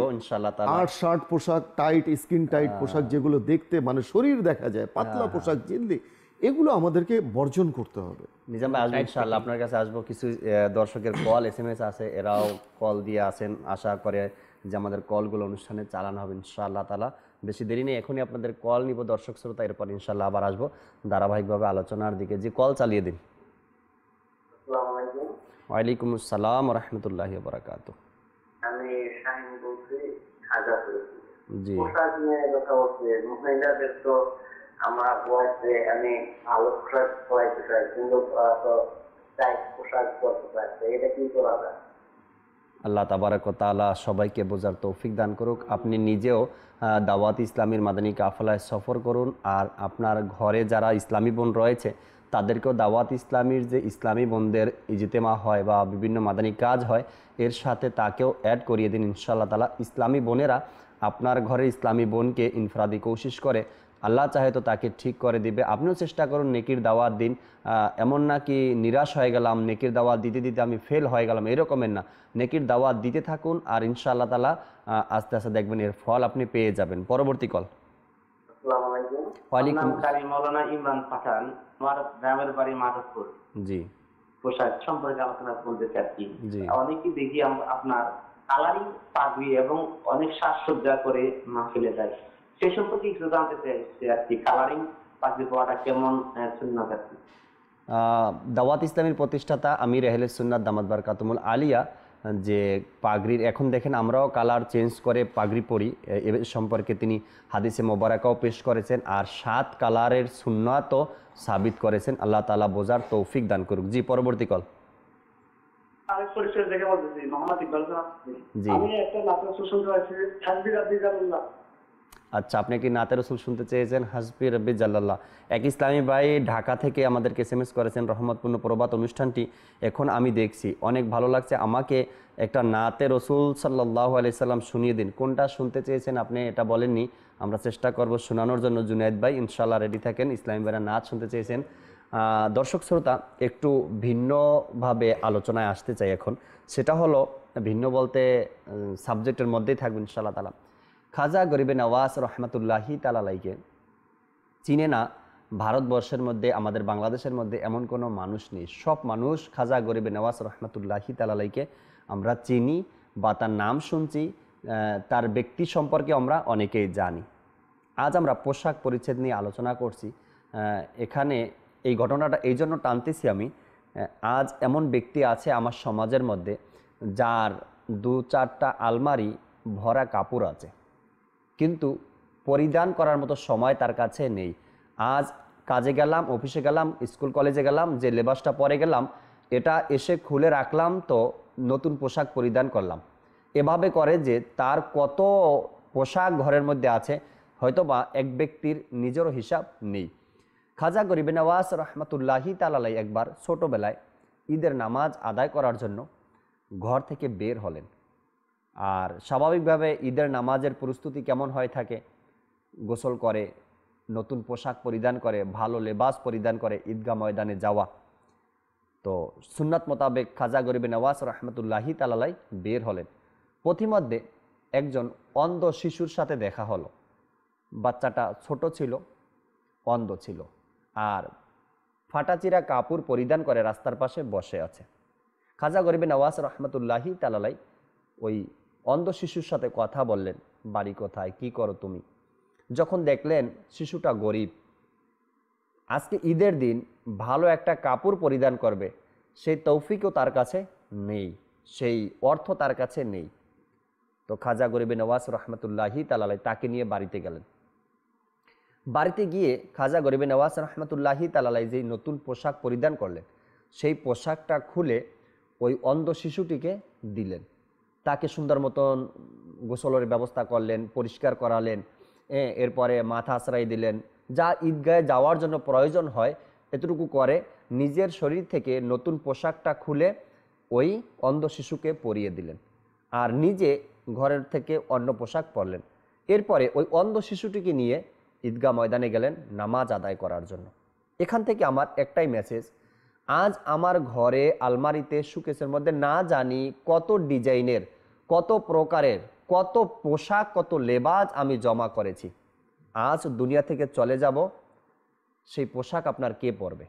আর শার্ট পোশাক টাইট স্কিন টাইট হ্যাঁ। পোশাক যেগুলো দেখতে মানে শরীর দেখা যায় পাতলা হ্যাঁ। পোশাক জিন্দি এগুলো আমাদেরকে বর্জন করতে হবে নিজাম ভাই আসবো ইনশাল্লাহ আপনার কাছে আসবো কিছু দর্শকের কল এস এম এস আছে এরাও কল দিয়ে আসেন আশা করে যে আমাদের কলগুলো অনুষ্ঠানে চালানো হবে ইনশাআল্লাহ তালা বেশি দেরি নেই এখনই আপনাদের কল নিব দর্শক শ্রোতা এরপর ইনশাল্লাহ আবার আসবো ধারাবাহিকভাবে আলোচনার দিকে যে কল চালিয়ে দিন ওয়ালাইকুম আসসালাম রহমতুল্লাহ বরাকাত আমি বলছি জি আমরা বয়সে আমি ভালো পোশাক পড়াইতে চাই কিন্তু টাইট পোশাক পরতে চাই এটা কি করা যায় আল্লাহ তাবারক তালা সবাইকে বোঝার তৌফিক দান করুক আপনি নিজেও দাওয়াত ইসলামীর মাদানী কাফলায় সফর করুন আর আপনার ঘরে যারা ইসলামী বোন রয়েছে তাদেরকেও দাওয়াত ইসলামীর যে ইসলামী বোনদের ইজতেমা হয় বা বিভিন্ন মাদানী কাজ হয় এর সাথে তাকেও অ্যাড করিয়ে দিন ইনশাআল্লাহ তালা ইসলামী বোনেরা আপনার ঘরে ইসলামী বোনকে ইনফরাদি কোশিশ করে আল্লাহ চাহে তো তাকে ঠিক করে দিবে আপনিও চেষ্টা করুন নেকির দাওয়াত দিন এমন না কি নিরাশ হয়ে গেলাম নেকির দাওয়াত দিতে দিতে আমি ফেল হয়ে গেলাম এরকমের না নেকির দাওয়াত দিতে থাকুন আর ইনশাআল্লাহ তালা আস্তে আস্তে দেখবেন এর ফল আপনি পেয়ে যাবেন পরবর্তী কল আপনার কালারিং পাগড়ি এবং অনেক সাজসজ্জা করে মাহফিলে যায় সে সম্পর্কে একটু জানতে চাইছি আর কি কালারিং পাখি হওয়াটা কেমন সুন্নাত আর কি দাওয়াত ইসলামের প্রতিষ্ঠাতা আমির এহলে সুন্নাত দামাত বারকাতুমুল আলিয়া যে পাগড়ির এখন দেখেন আমরাও কালার চেঞ্জ করে পাগড়ি পরি এ সম্পর্কে তিনি হাদিসে মোবারকাও পেশ করেছেন আর সাত কালারের সুন্নাতও সাবিত করেছেন আল্লাহ তালা বোঝার তৌফিক দান করুক জি পরবর্তী কল জি আচ্ছা আপনি একটি নাতে রসুল শুনতে চেয়েছেন হাসবি রব্বি জাল্লাল্লাহ এক ইসলামী ভাই ঢাকা থেকে আমাদেরকে এস এম এস করেছেন রহমতপূর্ণ প্রবাদ অনুষ্ঠানটি এখন আমি দেখছি অনেক ভালো লাগছে আমাকে একটা নাতে রসুল সাল্লাহ সাল্লাম শুনিয়ে দিন কোনটা শুনতে চেয়েছেন আপনি এটা বলেননি আমরা চেষ্টা করব শোনানোর জন্য জুনায়দ ভাই ইনশাল্লাহ রেডি থাকেন ইসলামী ভাইরা নাচ শুনতে চেয়েছেন দর্শক শ্রোতা একটু ভিন্নভাবে আলোচনায় আসতে চাই এখন সেটা হলো ভিন্ন বলতে সাবজেক্টের মধ্যেই থাকবে ইনশাল্লাহ তালা খাজা গরিবে নওয়াজ রহমতুল্লাহি তালালাইকে চিনে না ভারতবর্ষের মধ্যে আমাদের বাংলাদেশের মধ্যে এমন কোনো মানুষ নেই সব মানুষ খাজা গরিবে নওয়াজ রহমতুল্লাহি তালালাইকে আমরা চিনি বা তার নাম শুনছি তার ব্যক্তি সম্পর্কে আমরা অনেকেই জানি আজ আমরা পোশাক পরিচ্ছেদ নিয়ে আলোচনা করছি এখানে এই ঘটনাটা এই জন্য টানতেছি আমি আজ এমন ব্যক্তি আছে আমার সমাজের মধ্যে যার দু চারটা আলমারি ভরা কাপড় আছে কিন্তু পরিধান করার মতো সময় তার কাছে নেই আজ কাজে গেলাম অফিসে গেলাম স্কুল কলেজে গেলাম যে লেবাসটা পরে গেলাম এটা এসে খুলে রাখলাম তো নতুন পোশাক পরিধান করলাম এভাবে করে যে তার কত পোশাক ঘরের মধ্যে আছে হয়তোবা এক ব্যক্তির নিজেরও হিসাব নেই খাজা গরিবে নওয়াজ রহমতুল্লাহি তালালাই একবার ছোটোবেলায় ঈদের নামাজ আদায় করার জন্য ঘর থেকে বের হলেন আর স্বাভাবিকভাবে ঈদের নামাজের প্রস্তুতি কেমন হয়ে থাকে গোসল করে নতুন পোশাক পরিধান করে ভালো লেবাস পরিধান করে ঈদগাহ ময়দানে যাওয়া তো সুন্নাত মোতাবেক খাজা গরিবে নওয়াজ রহমতুল্লাহি তালালাই বের হলেন পথিমধ্যে একজন অন্ধ শিশুর সাথে দেখা হলো বাচ্চাটা ছোট ছিল অন্ধ ছিল আর ফাটাচিরা কাপড় পরিধান করে রাস্তার পাশে বসে আছে খাজা গরিবে নওয়াজ রহমতুল্লাহি তালালাই ওই অন্ধ শিশুর সাথে কথা বললেন বাড়ি কোথায় কি করো তুমি যখন দেখলেন শিশুটা গরিব আজকে ঈদের দিন ভালো একটা কাপড় পরিধান করবে সেই তৌফিকও তার কাছে নেই সেই অর্থ তার কাছে নেই তো খাজা গরিবে নওয়াজ রহমতুল্লাহি তালালাই তাকে নিয়ে বাড়িতে গেলেন বাড়িতে গিয়ে খাজা গরিবে নওয়াজ রহমতুল্লাহি তালালাই যেই নতুন পোশাক পরিধান করলেন সেই পোশাকটা খুলে ওই অন্ধ শিশুটিকে দিলেন তাকে সুন্দর মতন গোসলের ব্যবস্থা করলেন পরিষ্কার করালেন এরপরে মাথা আশ্রয় দিলেন যা ঈদগাহে যাওয়ার জন্য প্রয়োজন হয় এতটুকু করে নিজের শরীর থেকে নতুন পোশাকটা খুলে ওই অন্ধ শিশুকে পরিয়ে দিলেন আর নিজে ঘরের থেকে অন্য পোশাক পরলেন এরপরে ওই অন্ধ শিশুটিকে নিয়ে ঈদগাহ ময়দানে গেলেন নামাজ আদায় করার জন্য এখান থেকে আমার একটাই মেসেজ আজ আমার ঘরে আলমারিতে সুকেসের মধ্যে না জানি কত ডিজাইনের কত প্রকারের কত পোশাক কত লেবাজ আমি জমা করেছি আজ দুনিয়া থেকে চলে যাব সেই পোশাক আপনার কে পরবে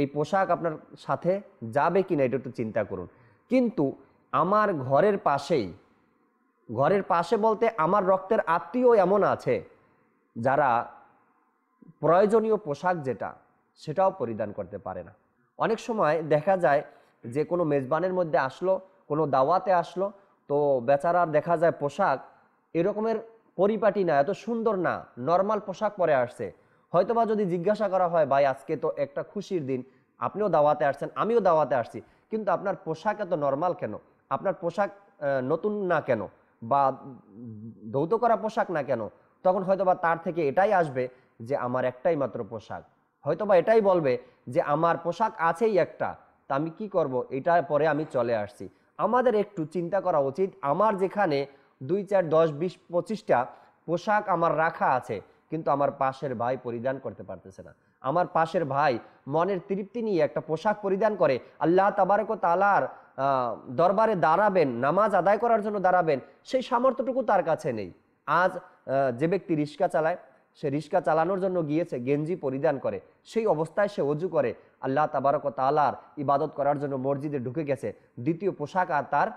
এই পোশাক আপনার সাথে যাবে কি না এটা একটু চিন্তা করুন কিন্তু আমার ঘরের পাশেই ঘরের পাশে বলতে আমার রক্তের আত্মীয় এমন আছে যারা প্রয়োজনীয় পোশাক যেটা সেটাও পরিধান করতে পারে না অনেক সময় দেখা যায় যে কোনো মেজবানের মধ্যে আসলো কোনো দাওয়াতে আসলো তো বেচারার দেখা যায় পোশাক এরকমের পরিপাটি না এত সুন্দর না নর্মাল পোশাক পরে আসছে হয়তোবা যদি জিজ্ঞাসা করা হয় ভাই আজকে তো একটা খুশির দিন আপনিও দাওয়াতে আসছেন আমিও দাওয়াতে আসছি কিন্তু আপনার পোশাক এত নর্মাল কেন আপনার পোশাক নতুন না কেন বা ধৌত করা পোশাক না কেন তখন হয়তোবা তার থেকে এটাই আসবে যে আমার একটাই মাত্র পোশাক হয়তো বা এটাই বলবে যে আমার পোশাক আছেই একটা তা আমি কি করব এটা পরে আমি চলে আসছি আমাদের একটু চিন্তা করা উচিত আমার যেখানে দুই চার দশ বিশ পঁচিশটা পোশাক আমার রাখা আছে কিন্তু আমার পাশের ভাই পরিধান করতে পারতেছে না আমার পাশের ভাই মনের তৃপ্তি নিয়ে একটা পোশাক পরিধান করে আল্লাহ তাবারক তালার দরবারে দাঁড়াবেন নামাজ আদায় করার জন্য দাঁড়াবেন সেই সামর্থ্যটুকু তার কাছে নেই আজ যে ব্যক্তি রিক্সা চালায় সে রিস্কা চালানোর জন্য গিয়েছে গেঞ্জি পরিধান করে সেই অবস্থায় সে অজু করে আল্লাহ তাবারক তালার ইবাদত করার জন্য মসজিদে ঢুকে গেছে দ্বিতীয় পোশাক আর তার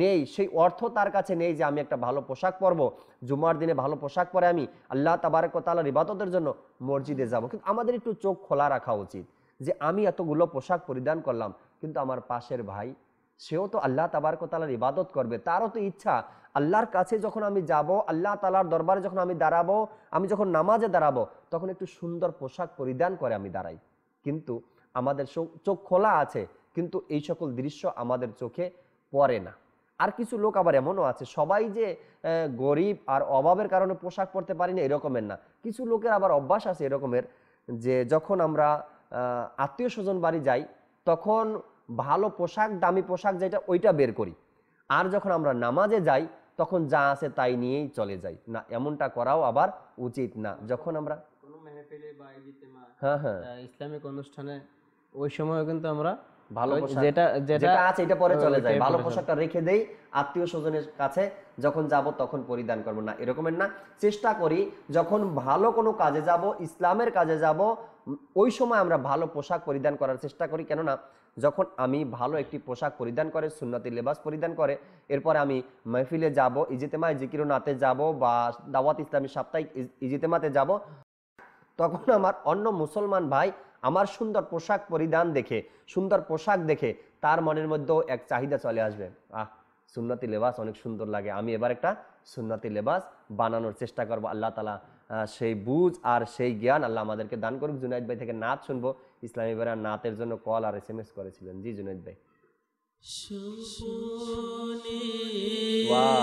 নেই সেই অর্থ তার কাছে নেই যে আমি একটা ভালো পোশাক পরব জুমার দিনে ভালো পোশাক পরে আমি আল্লাহ তাবারক তালার ইবাদতের জন্য মসজিদে যাব কিন্তু আমাদের একটু চোখ খোলা রাখা উচিত যে আমি এতগুলো পোশাক পরিধান করলাম কিন্তু আমার পাশের ভাই সেও তো আল্লাহ তাবারক তালার ইবাদত করবে তারও তো ইচ্ছা আল্লাহর কাছে যখন আমি যাব আল্লাহ তালার দরবারে যখন আমি দাঁড়াবো আমি যখন নামাজে দাঁড়াবো তখন একটু সুন্দর পোশাক পরিধান করে আমি দাঁড়াই কিন্তু আমাদের চোখ খোলা আছে কিন্তু এই সকল দৃশ্য আমাদের চোখে পড়ে না আর কিছু লোক আবার এমনও আছে সবাই যে গরিব আর অভাবের কারণে পোশাক পরতে পারি না এরকমের না কিছু লোকের আবার অভ্যাস আছে এরকমের যে যখন আমরা আত্মীয় স্বজন বাড়ি যাই তখন ভালো পোশাক দামি পোশাক যেটা ওইটা বের করি আর যখন আমরা নামাজে যাই তখন যা আছে তাই নিয়েই চলে যাই না এমনটা করাও আবার উচিত না যখন আমরা হ্যাঁ হ্যাঁ ইসলামিক অনুষ্ঠানে ওই সময় কিন্তু আমরা ভালো যেটা যেটা আছে এটা পরে চলে যায় ভালো পোশাকটা রেখে দেই আত্মীয় স্বজনের কাছে যখন যাব তখন পরিধান করবো না এরকমের না চেষ্টা করি যখন ভালো কোনো কাজে যাব ইসলামের কাজে যাব ওই সময় আমরা ভালো পোশাক পরিধান করার চেষ্টা করি কেননা যখন আমি ভালো একটি পোশাক পরিধান করে সুন্নতি লেবাস পরিধান করে এরপর আমি মাহফিলে যাব ইজিতেমায় নাতে যাব বা দাওয়াত ইসলামী সাপ্তাহিক ইজিতেমাতে যাব তখন আমার অন্য মুসলমান ভাই আমার সুন্দর পোশাক পরিধান দেখে সুন্দর পোশাক দেখে তার মনের মধ্যেও এক চাহিদা চলে আসবে আহ সুন্নতি লেবাস অনেক সুন্দর লাগে আমি এবার একটা সুন্নতি লেবাস বানানোর চেষ্টা করবো আল্লাহ তালা সেই বুঝ আর সেই জ্ঞান আল্লাহ আমাদেরকে দান করুক জুনাইদ ভাই থেকে নাচ শুনবো ইসলামী ভাইরা নাতের জন্য কল আর এস এম এস করেছিলেন জি জুনাইদ ভাই বাহ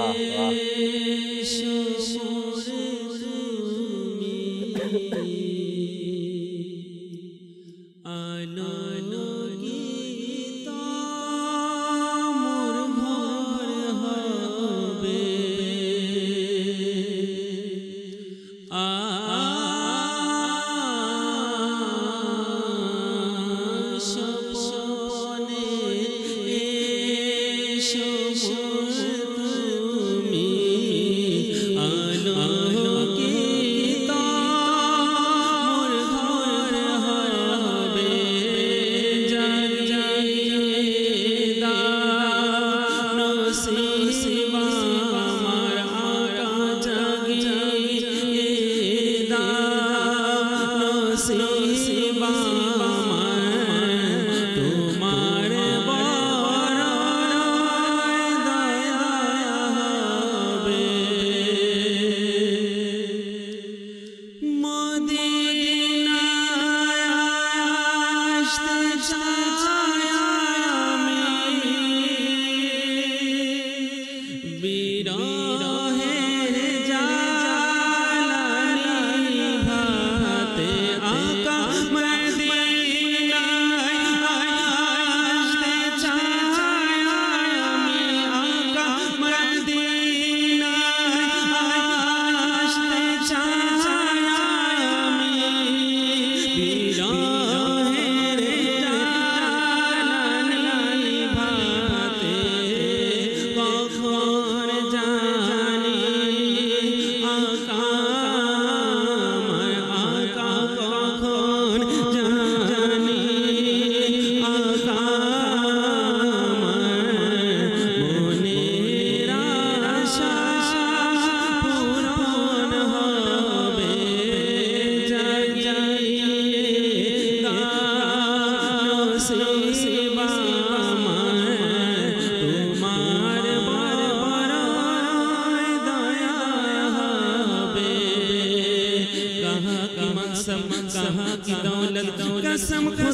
مار مار دیا کہاں سم کہ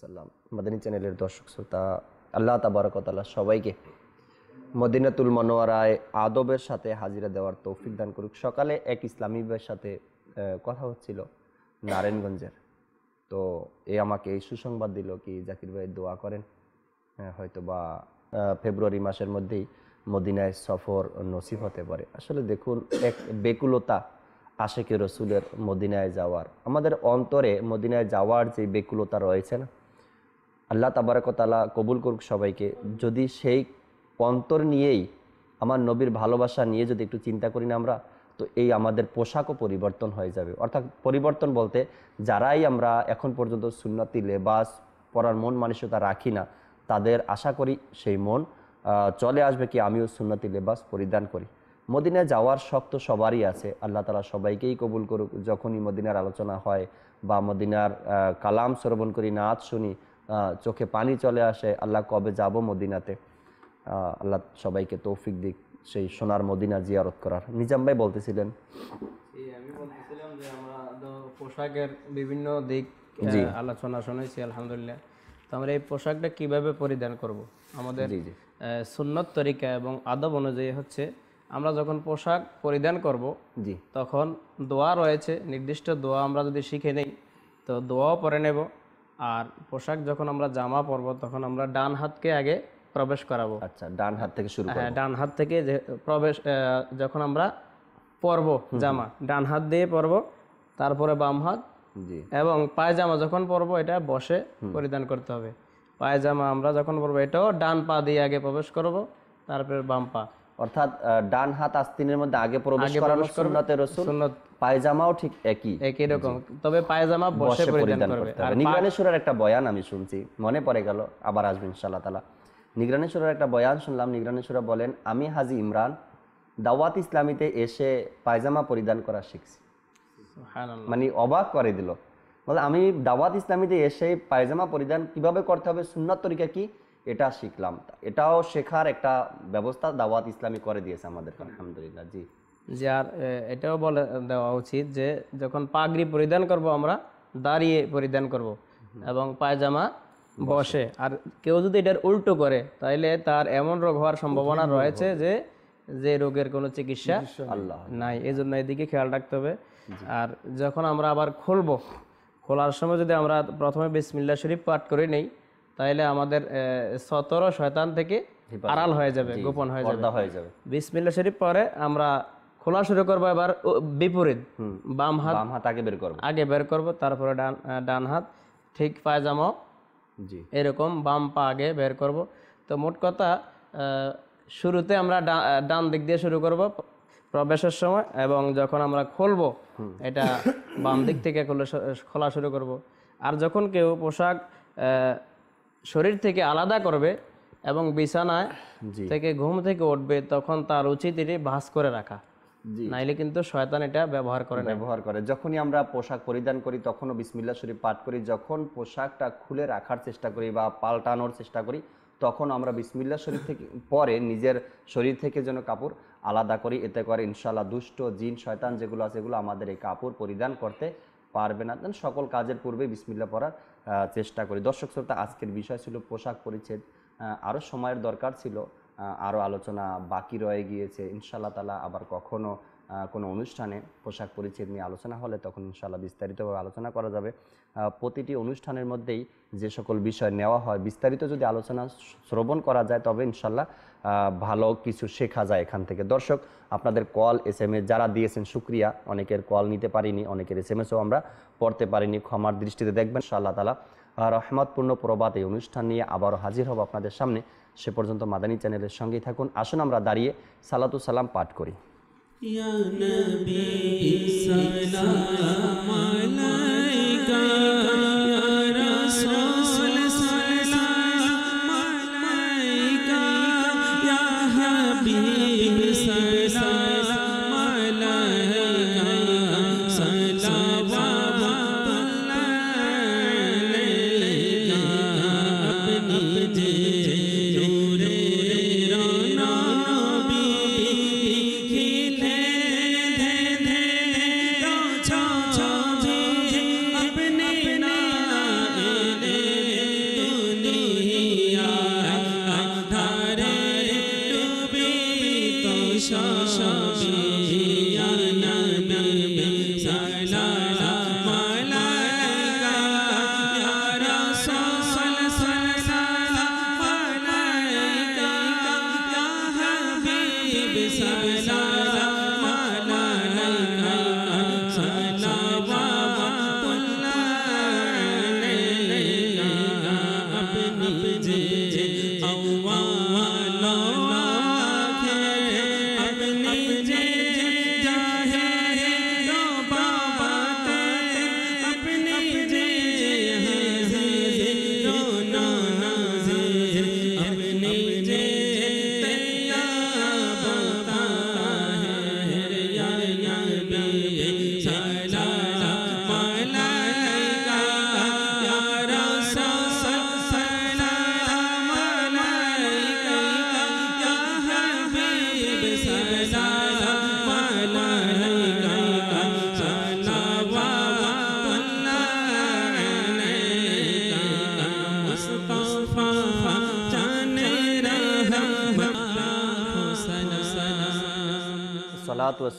সাল্লাম মাদানী চ্যানেলের দর্শক শ্রোতা আল্লাহ তাবারকতাল্লাহ সবাইকে মদিনাতুল মনোয়ারায় আদবের সাথে হাজিরা দেওয়ার তৌফিক দান করুক সকালে এক ভাইয়ের সাথে কথা হচ্ছিল নারায়ণগঞ্জের তো এ আমাকে এই সুসংবাদ দিল কি জাকির ভাই দোয়া করেন হয়তো বা ফেব্রুয়ারি মাসের মধ্যেই মদিনায় সফর নসিব হতে পারে আসলে দেখুন এক বেকুলতা আশেকে রসুলের মদিনায় যাওয়ার আমাদের অন্তরে মদিনায় যাওয়ার যে বেকুলতা রয়েছে না আল্লাহ তাবারকতালা কবুল করুক সবাইকে যদি সেই অন্তর নিয়েই আমার নবীর ভালোবাসা নিয়ে যদি একটু চিন্তা করি না আমরা তো এই আমাদের পোশাকও পরিবর্তন হয়ে যাবে অর্থাৎ পরিবর্তন বলতে যারাই আমরা এখন পর্যন্ত সুন্নতি লেবাস পরার মন মানসিকতা রাখি না তাদের আশা করি সেই মন চলে আসবে কি আমিও সুন্নতি লেবাস পরিধান করি মদিনায় যাওয়ার শখ তো সবারই আছে আল্লাহ তালা সবাইকেই কবুল করুক যখনই মদিনার আলোচনা হয় বা মদিনার কালাম শ্রবণ করি নাচ শুনি চোখে পানি চলে আসে আল্লাহ কবে যাব মদিনাতে আল্লাহ সবাইকে তৌফিক দিক সেই সোনার মদিনা জিয়ারত করার নিজাম ভাই বলতেছিলেন যে আমরা পোশাকের বিভিন্ন দিক আলোচনা শুনেছি আলহামদুলিল্লাহ তো আমরা এই পোশাকটা কিভাবে পরিধান করব আমাদের সুন্নত তরিকা এবং আদব অনুযায়ী হচ্ছে আমরা যখন পোশাক পরিধান করব জি তখন দোয়া রয়েছে নির্দিষ্ট দোয়া আমরা যদি শিখে নেই তো দোয়াও পরে নেব আর পোশাক যখন আমরা জামা পরব তখন আমরা ডান হাতকে আগে প্রবেশ করাবো আচ্ছা ডান হাত থেকে শুরু হ্যাঁ ডান হাত থেকে প্রবেশ যখন আমরা পরব জামা ডান হাত দিয়ে পরব তারপরে বাম হাত এবং পায়জামা যখন পরব এটা বসে পরিধান করতে হবে পায়জামা আমরা যখন পরব এটাও ডান পা দিয়ে আগে প্রবেশ করব তারপরে বাম পা অর্থাৎ ডান হাত আস্তিনের মধ্যে আগে প্রবেশ করানো সুন্নতে রসুল সুন্নত পায়জামাও ঠিক একই একই রকম তবে পায়জামা বসে পরিধান করতে হবে নিগরানেশ্বরের একটা বয়ান আমি শুনছি মনে পড়ে গেল আবার আসবে ইনশাআল্লাহ তাআলা নিগ্রানেশ্বরের একটা বয়ান শুনলাম নিগ্রানেশ্বর বলেন আমি হাজি ইমরান দাওয়াত ইসলামীতে এসে পায়জামা পরিধান করা শিখছি মানে অবাক করে দিল বলে আমি দাওয়াত ইসলামীতে এসে পায়জামা পরিধান কিভাবে করতে হবে সুন্নাত তরিকা কি এটা শিখলাম এটাও শেখার একটা ব্যবস্থা দাওয়াত ইসলামী করে দিয়েছে আমাদের আলহামদুলিল্লাহ জি যে আর এটাও বলে দেওয়া উচিত যে যখন পাগড়ি পরিধান করব আমরা দাঁড়িয়ে পরিধান করব এবং পায়জামা বসে আর কেউ যদি এটার উল্টো করে তাহলে তার এমন রোগ হওয়ার সম্ভাবনা রয়েছে যে যে রোগের কোনো চিকিৎসা আল্লাহ নাই এই জন্য এদিকে খেয়াল রাখতে হবে আর যখন আমরা আবার খুলব খোলার সময় যদি আমরা প্রথমে বিসমিল্লা শরীফ পাঠ করে নেই তাইলে আমাদের সতেরো শয়তান থেকে আড়াল হয়ে যাবে গোপন হয়ে যাবে হয়ে যাবে বিসমিল্লা শরীফ পরে আমরা খোলা শুরু করবো এবার বিপরীত বাম হাত বাম হাত আগে বের করবো আগে বের করবো তারপরে ডান ডান হাত ঠিক পায়জামা জি এরকম বাম পা আগে বের করব তো মোট কথা শুরুতে আমরা ডান দিক দিয়ে শুরু করব প্রবেশের সময় এবং যখন আমরা খুলবো এটা বাম দিক থেকে খোলা শুরু করব আর যখন কেউ পোশাক শরীর থেকে আলাদা করবে এবং বিছানায় থেকে ঘুম থেকে উঠবে তখন তার উচিত এটি ভাস করে রাখা নাইলে কিন্তু শয়তান এটা ব্যবহার করে ব্যবহার করে যখনই আমরা পোশাক পরিধান করি তখনও বিসমিল্লা শরীফ পাঠ করি যখন পোশাকটা খুলে রাখার চেষ্টা করি বা পাল্টানোর চেষ্টা করি তখন আমরা বিসমিল্লা শরীর থেকে পরে নিজের শরীর থেকে যেন কাপড় আলাদা করি এতে করে ইনশাল্লাহ দুষ্ট জিন শয়তান যেগুলো আছে সেগুলো আমাদের এই কাপড় পরিধান করতে পারবে না দেন সকল কাজের পূর্বে বিসমিল্লা পড়ার চেষ্টা করি দর্শক শ্রোতা আজকের বিষয় ছিল পোশাক পরিচ্ছেদ আরও সময়ের দরকার ছিল আরও আলোচনা বাকি রয়ে গিয়েছে ইনশাল্লাহ তালা আবার কখনো কোনো অনুষ্ঠানে পোশাক পরিচ্ছেদ নিয়ে আলোচনা হলে তখন ইনশাল্লাহ বিস্তারিতভাবে আলোচনা করা যাবে প্রতিটি অনুষ্ঠানের মধ্যেই যে সকল বিষয় নেওয়া হয় বিস্তারিত যদি আলোচনা শ্রবণ করা যায় তবে ইনশাল্লাহ ভালো কিছু শেখা যায় এখান থেকে দর্শক আপনাদের কল এস এম এস যারা দিয়েছেন সুক্রিয়া অনেকের কল নিতে পারিনি অনেকের এস এম এসও আমরা পড়তে পারিনি ক্ষমার দৃষ্টিতে দেখবেন সাল্লাহ তালা রহমতপূর্ণ প্রবাদ এই অনুষ্ঠান নিয়ে আবারও হাজির হব আপনাদের সামনে সে পর্যন্ত মাদানী চ্যানেলের সঙ্গেই থাকুন আসুন আমরা দাঁড়িয়ে সালাতু সালাম পাঠ করি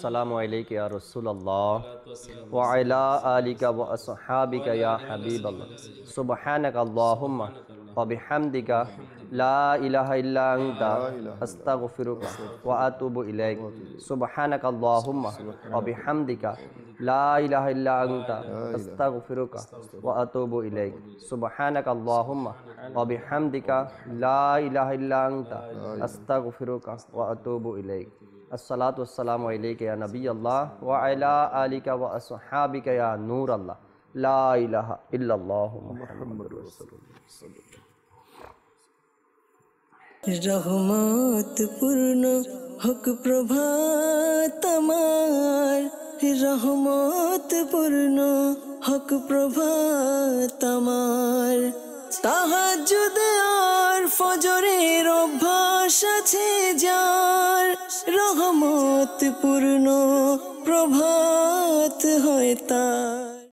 السلام عليك يا رسول الله وعلى آلك وأصحابك يا حبيب الله سبحانك اللهم وبحمدك لا إله إلا أنت أستغفرك وأتوب إليك سبحانك اللهم وبحمدك لا إله إلا أنت أستغفرك وأتوب إليك سبحانك اللهم وبحمدك لا إله إلا أنت أستغفرك وأتوب إليك الصلاۃ والسلام علیک یا نبی اللہ و علیہ آلک و اصحابک یا نور اللہ لا الہ الا اللہ محمد رسول رحمت پورن حق پربھا تمار رحمت پورن حق پربھا تمار তাহাজুদে আর ফজরের অভ্যাস আছে যার রহমত পূর্ণ প্রভাত হয় তার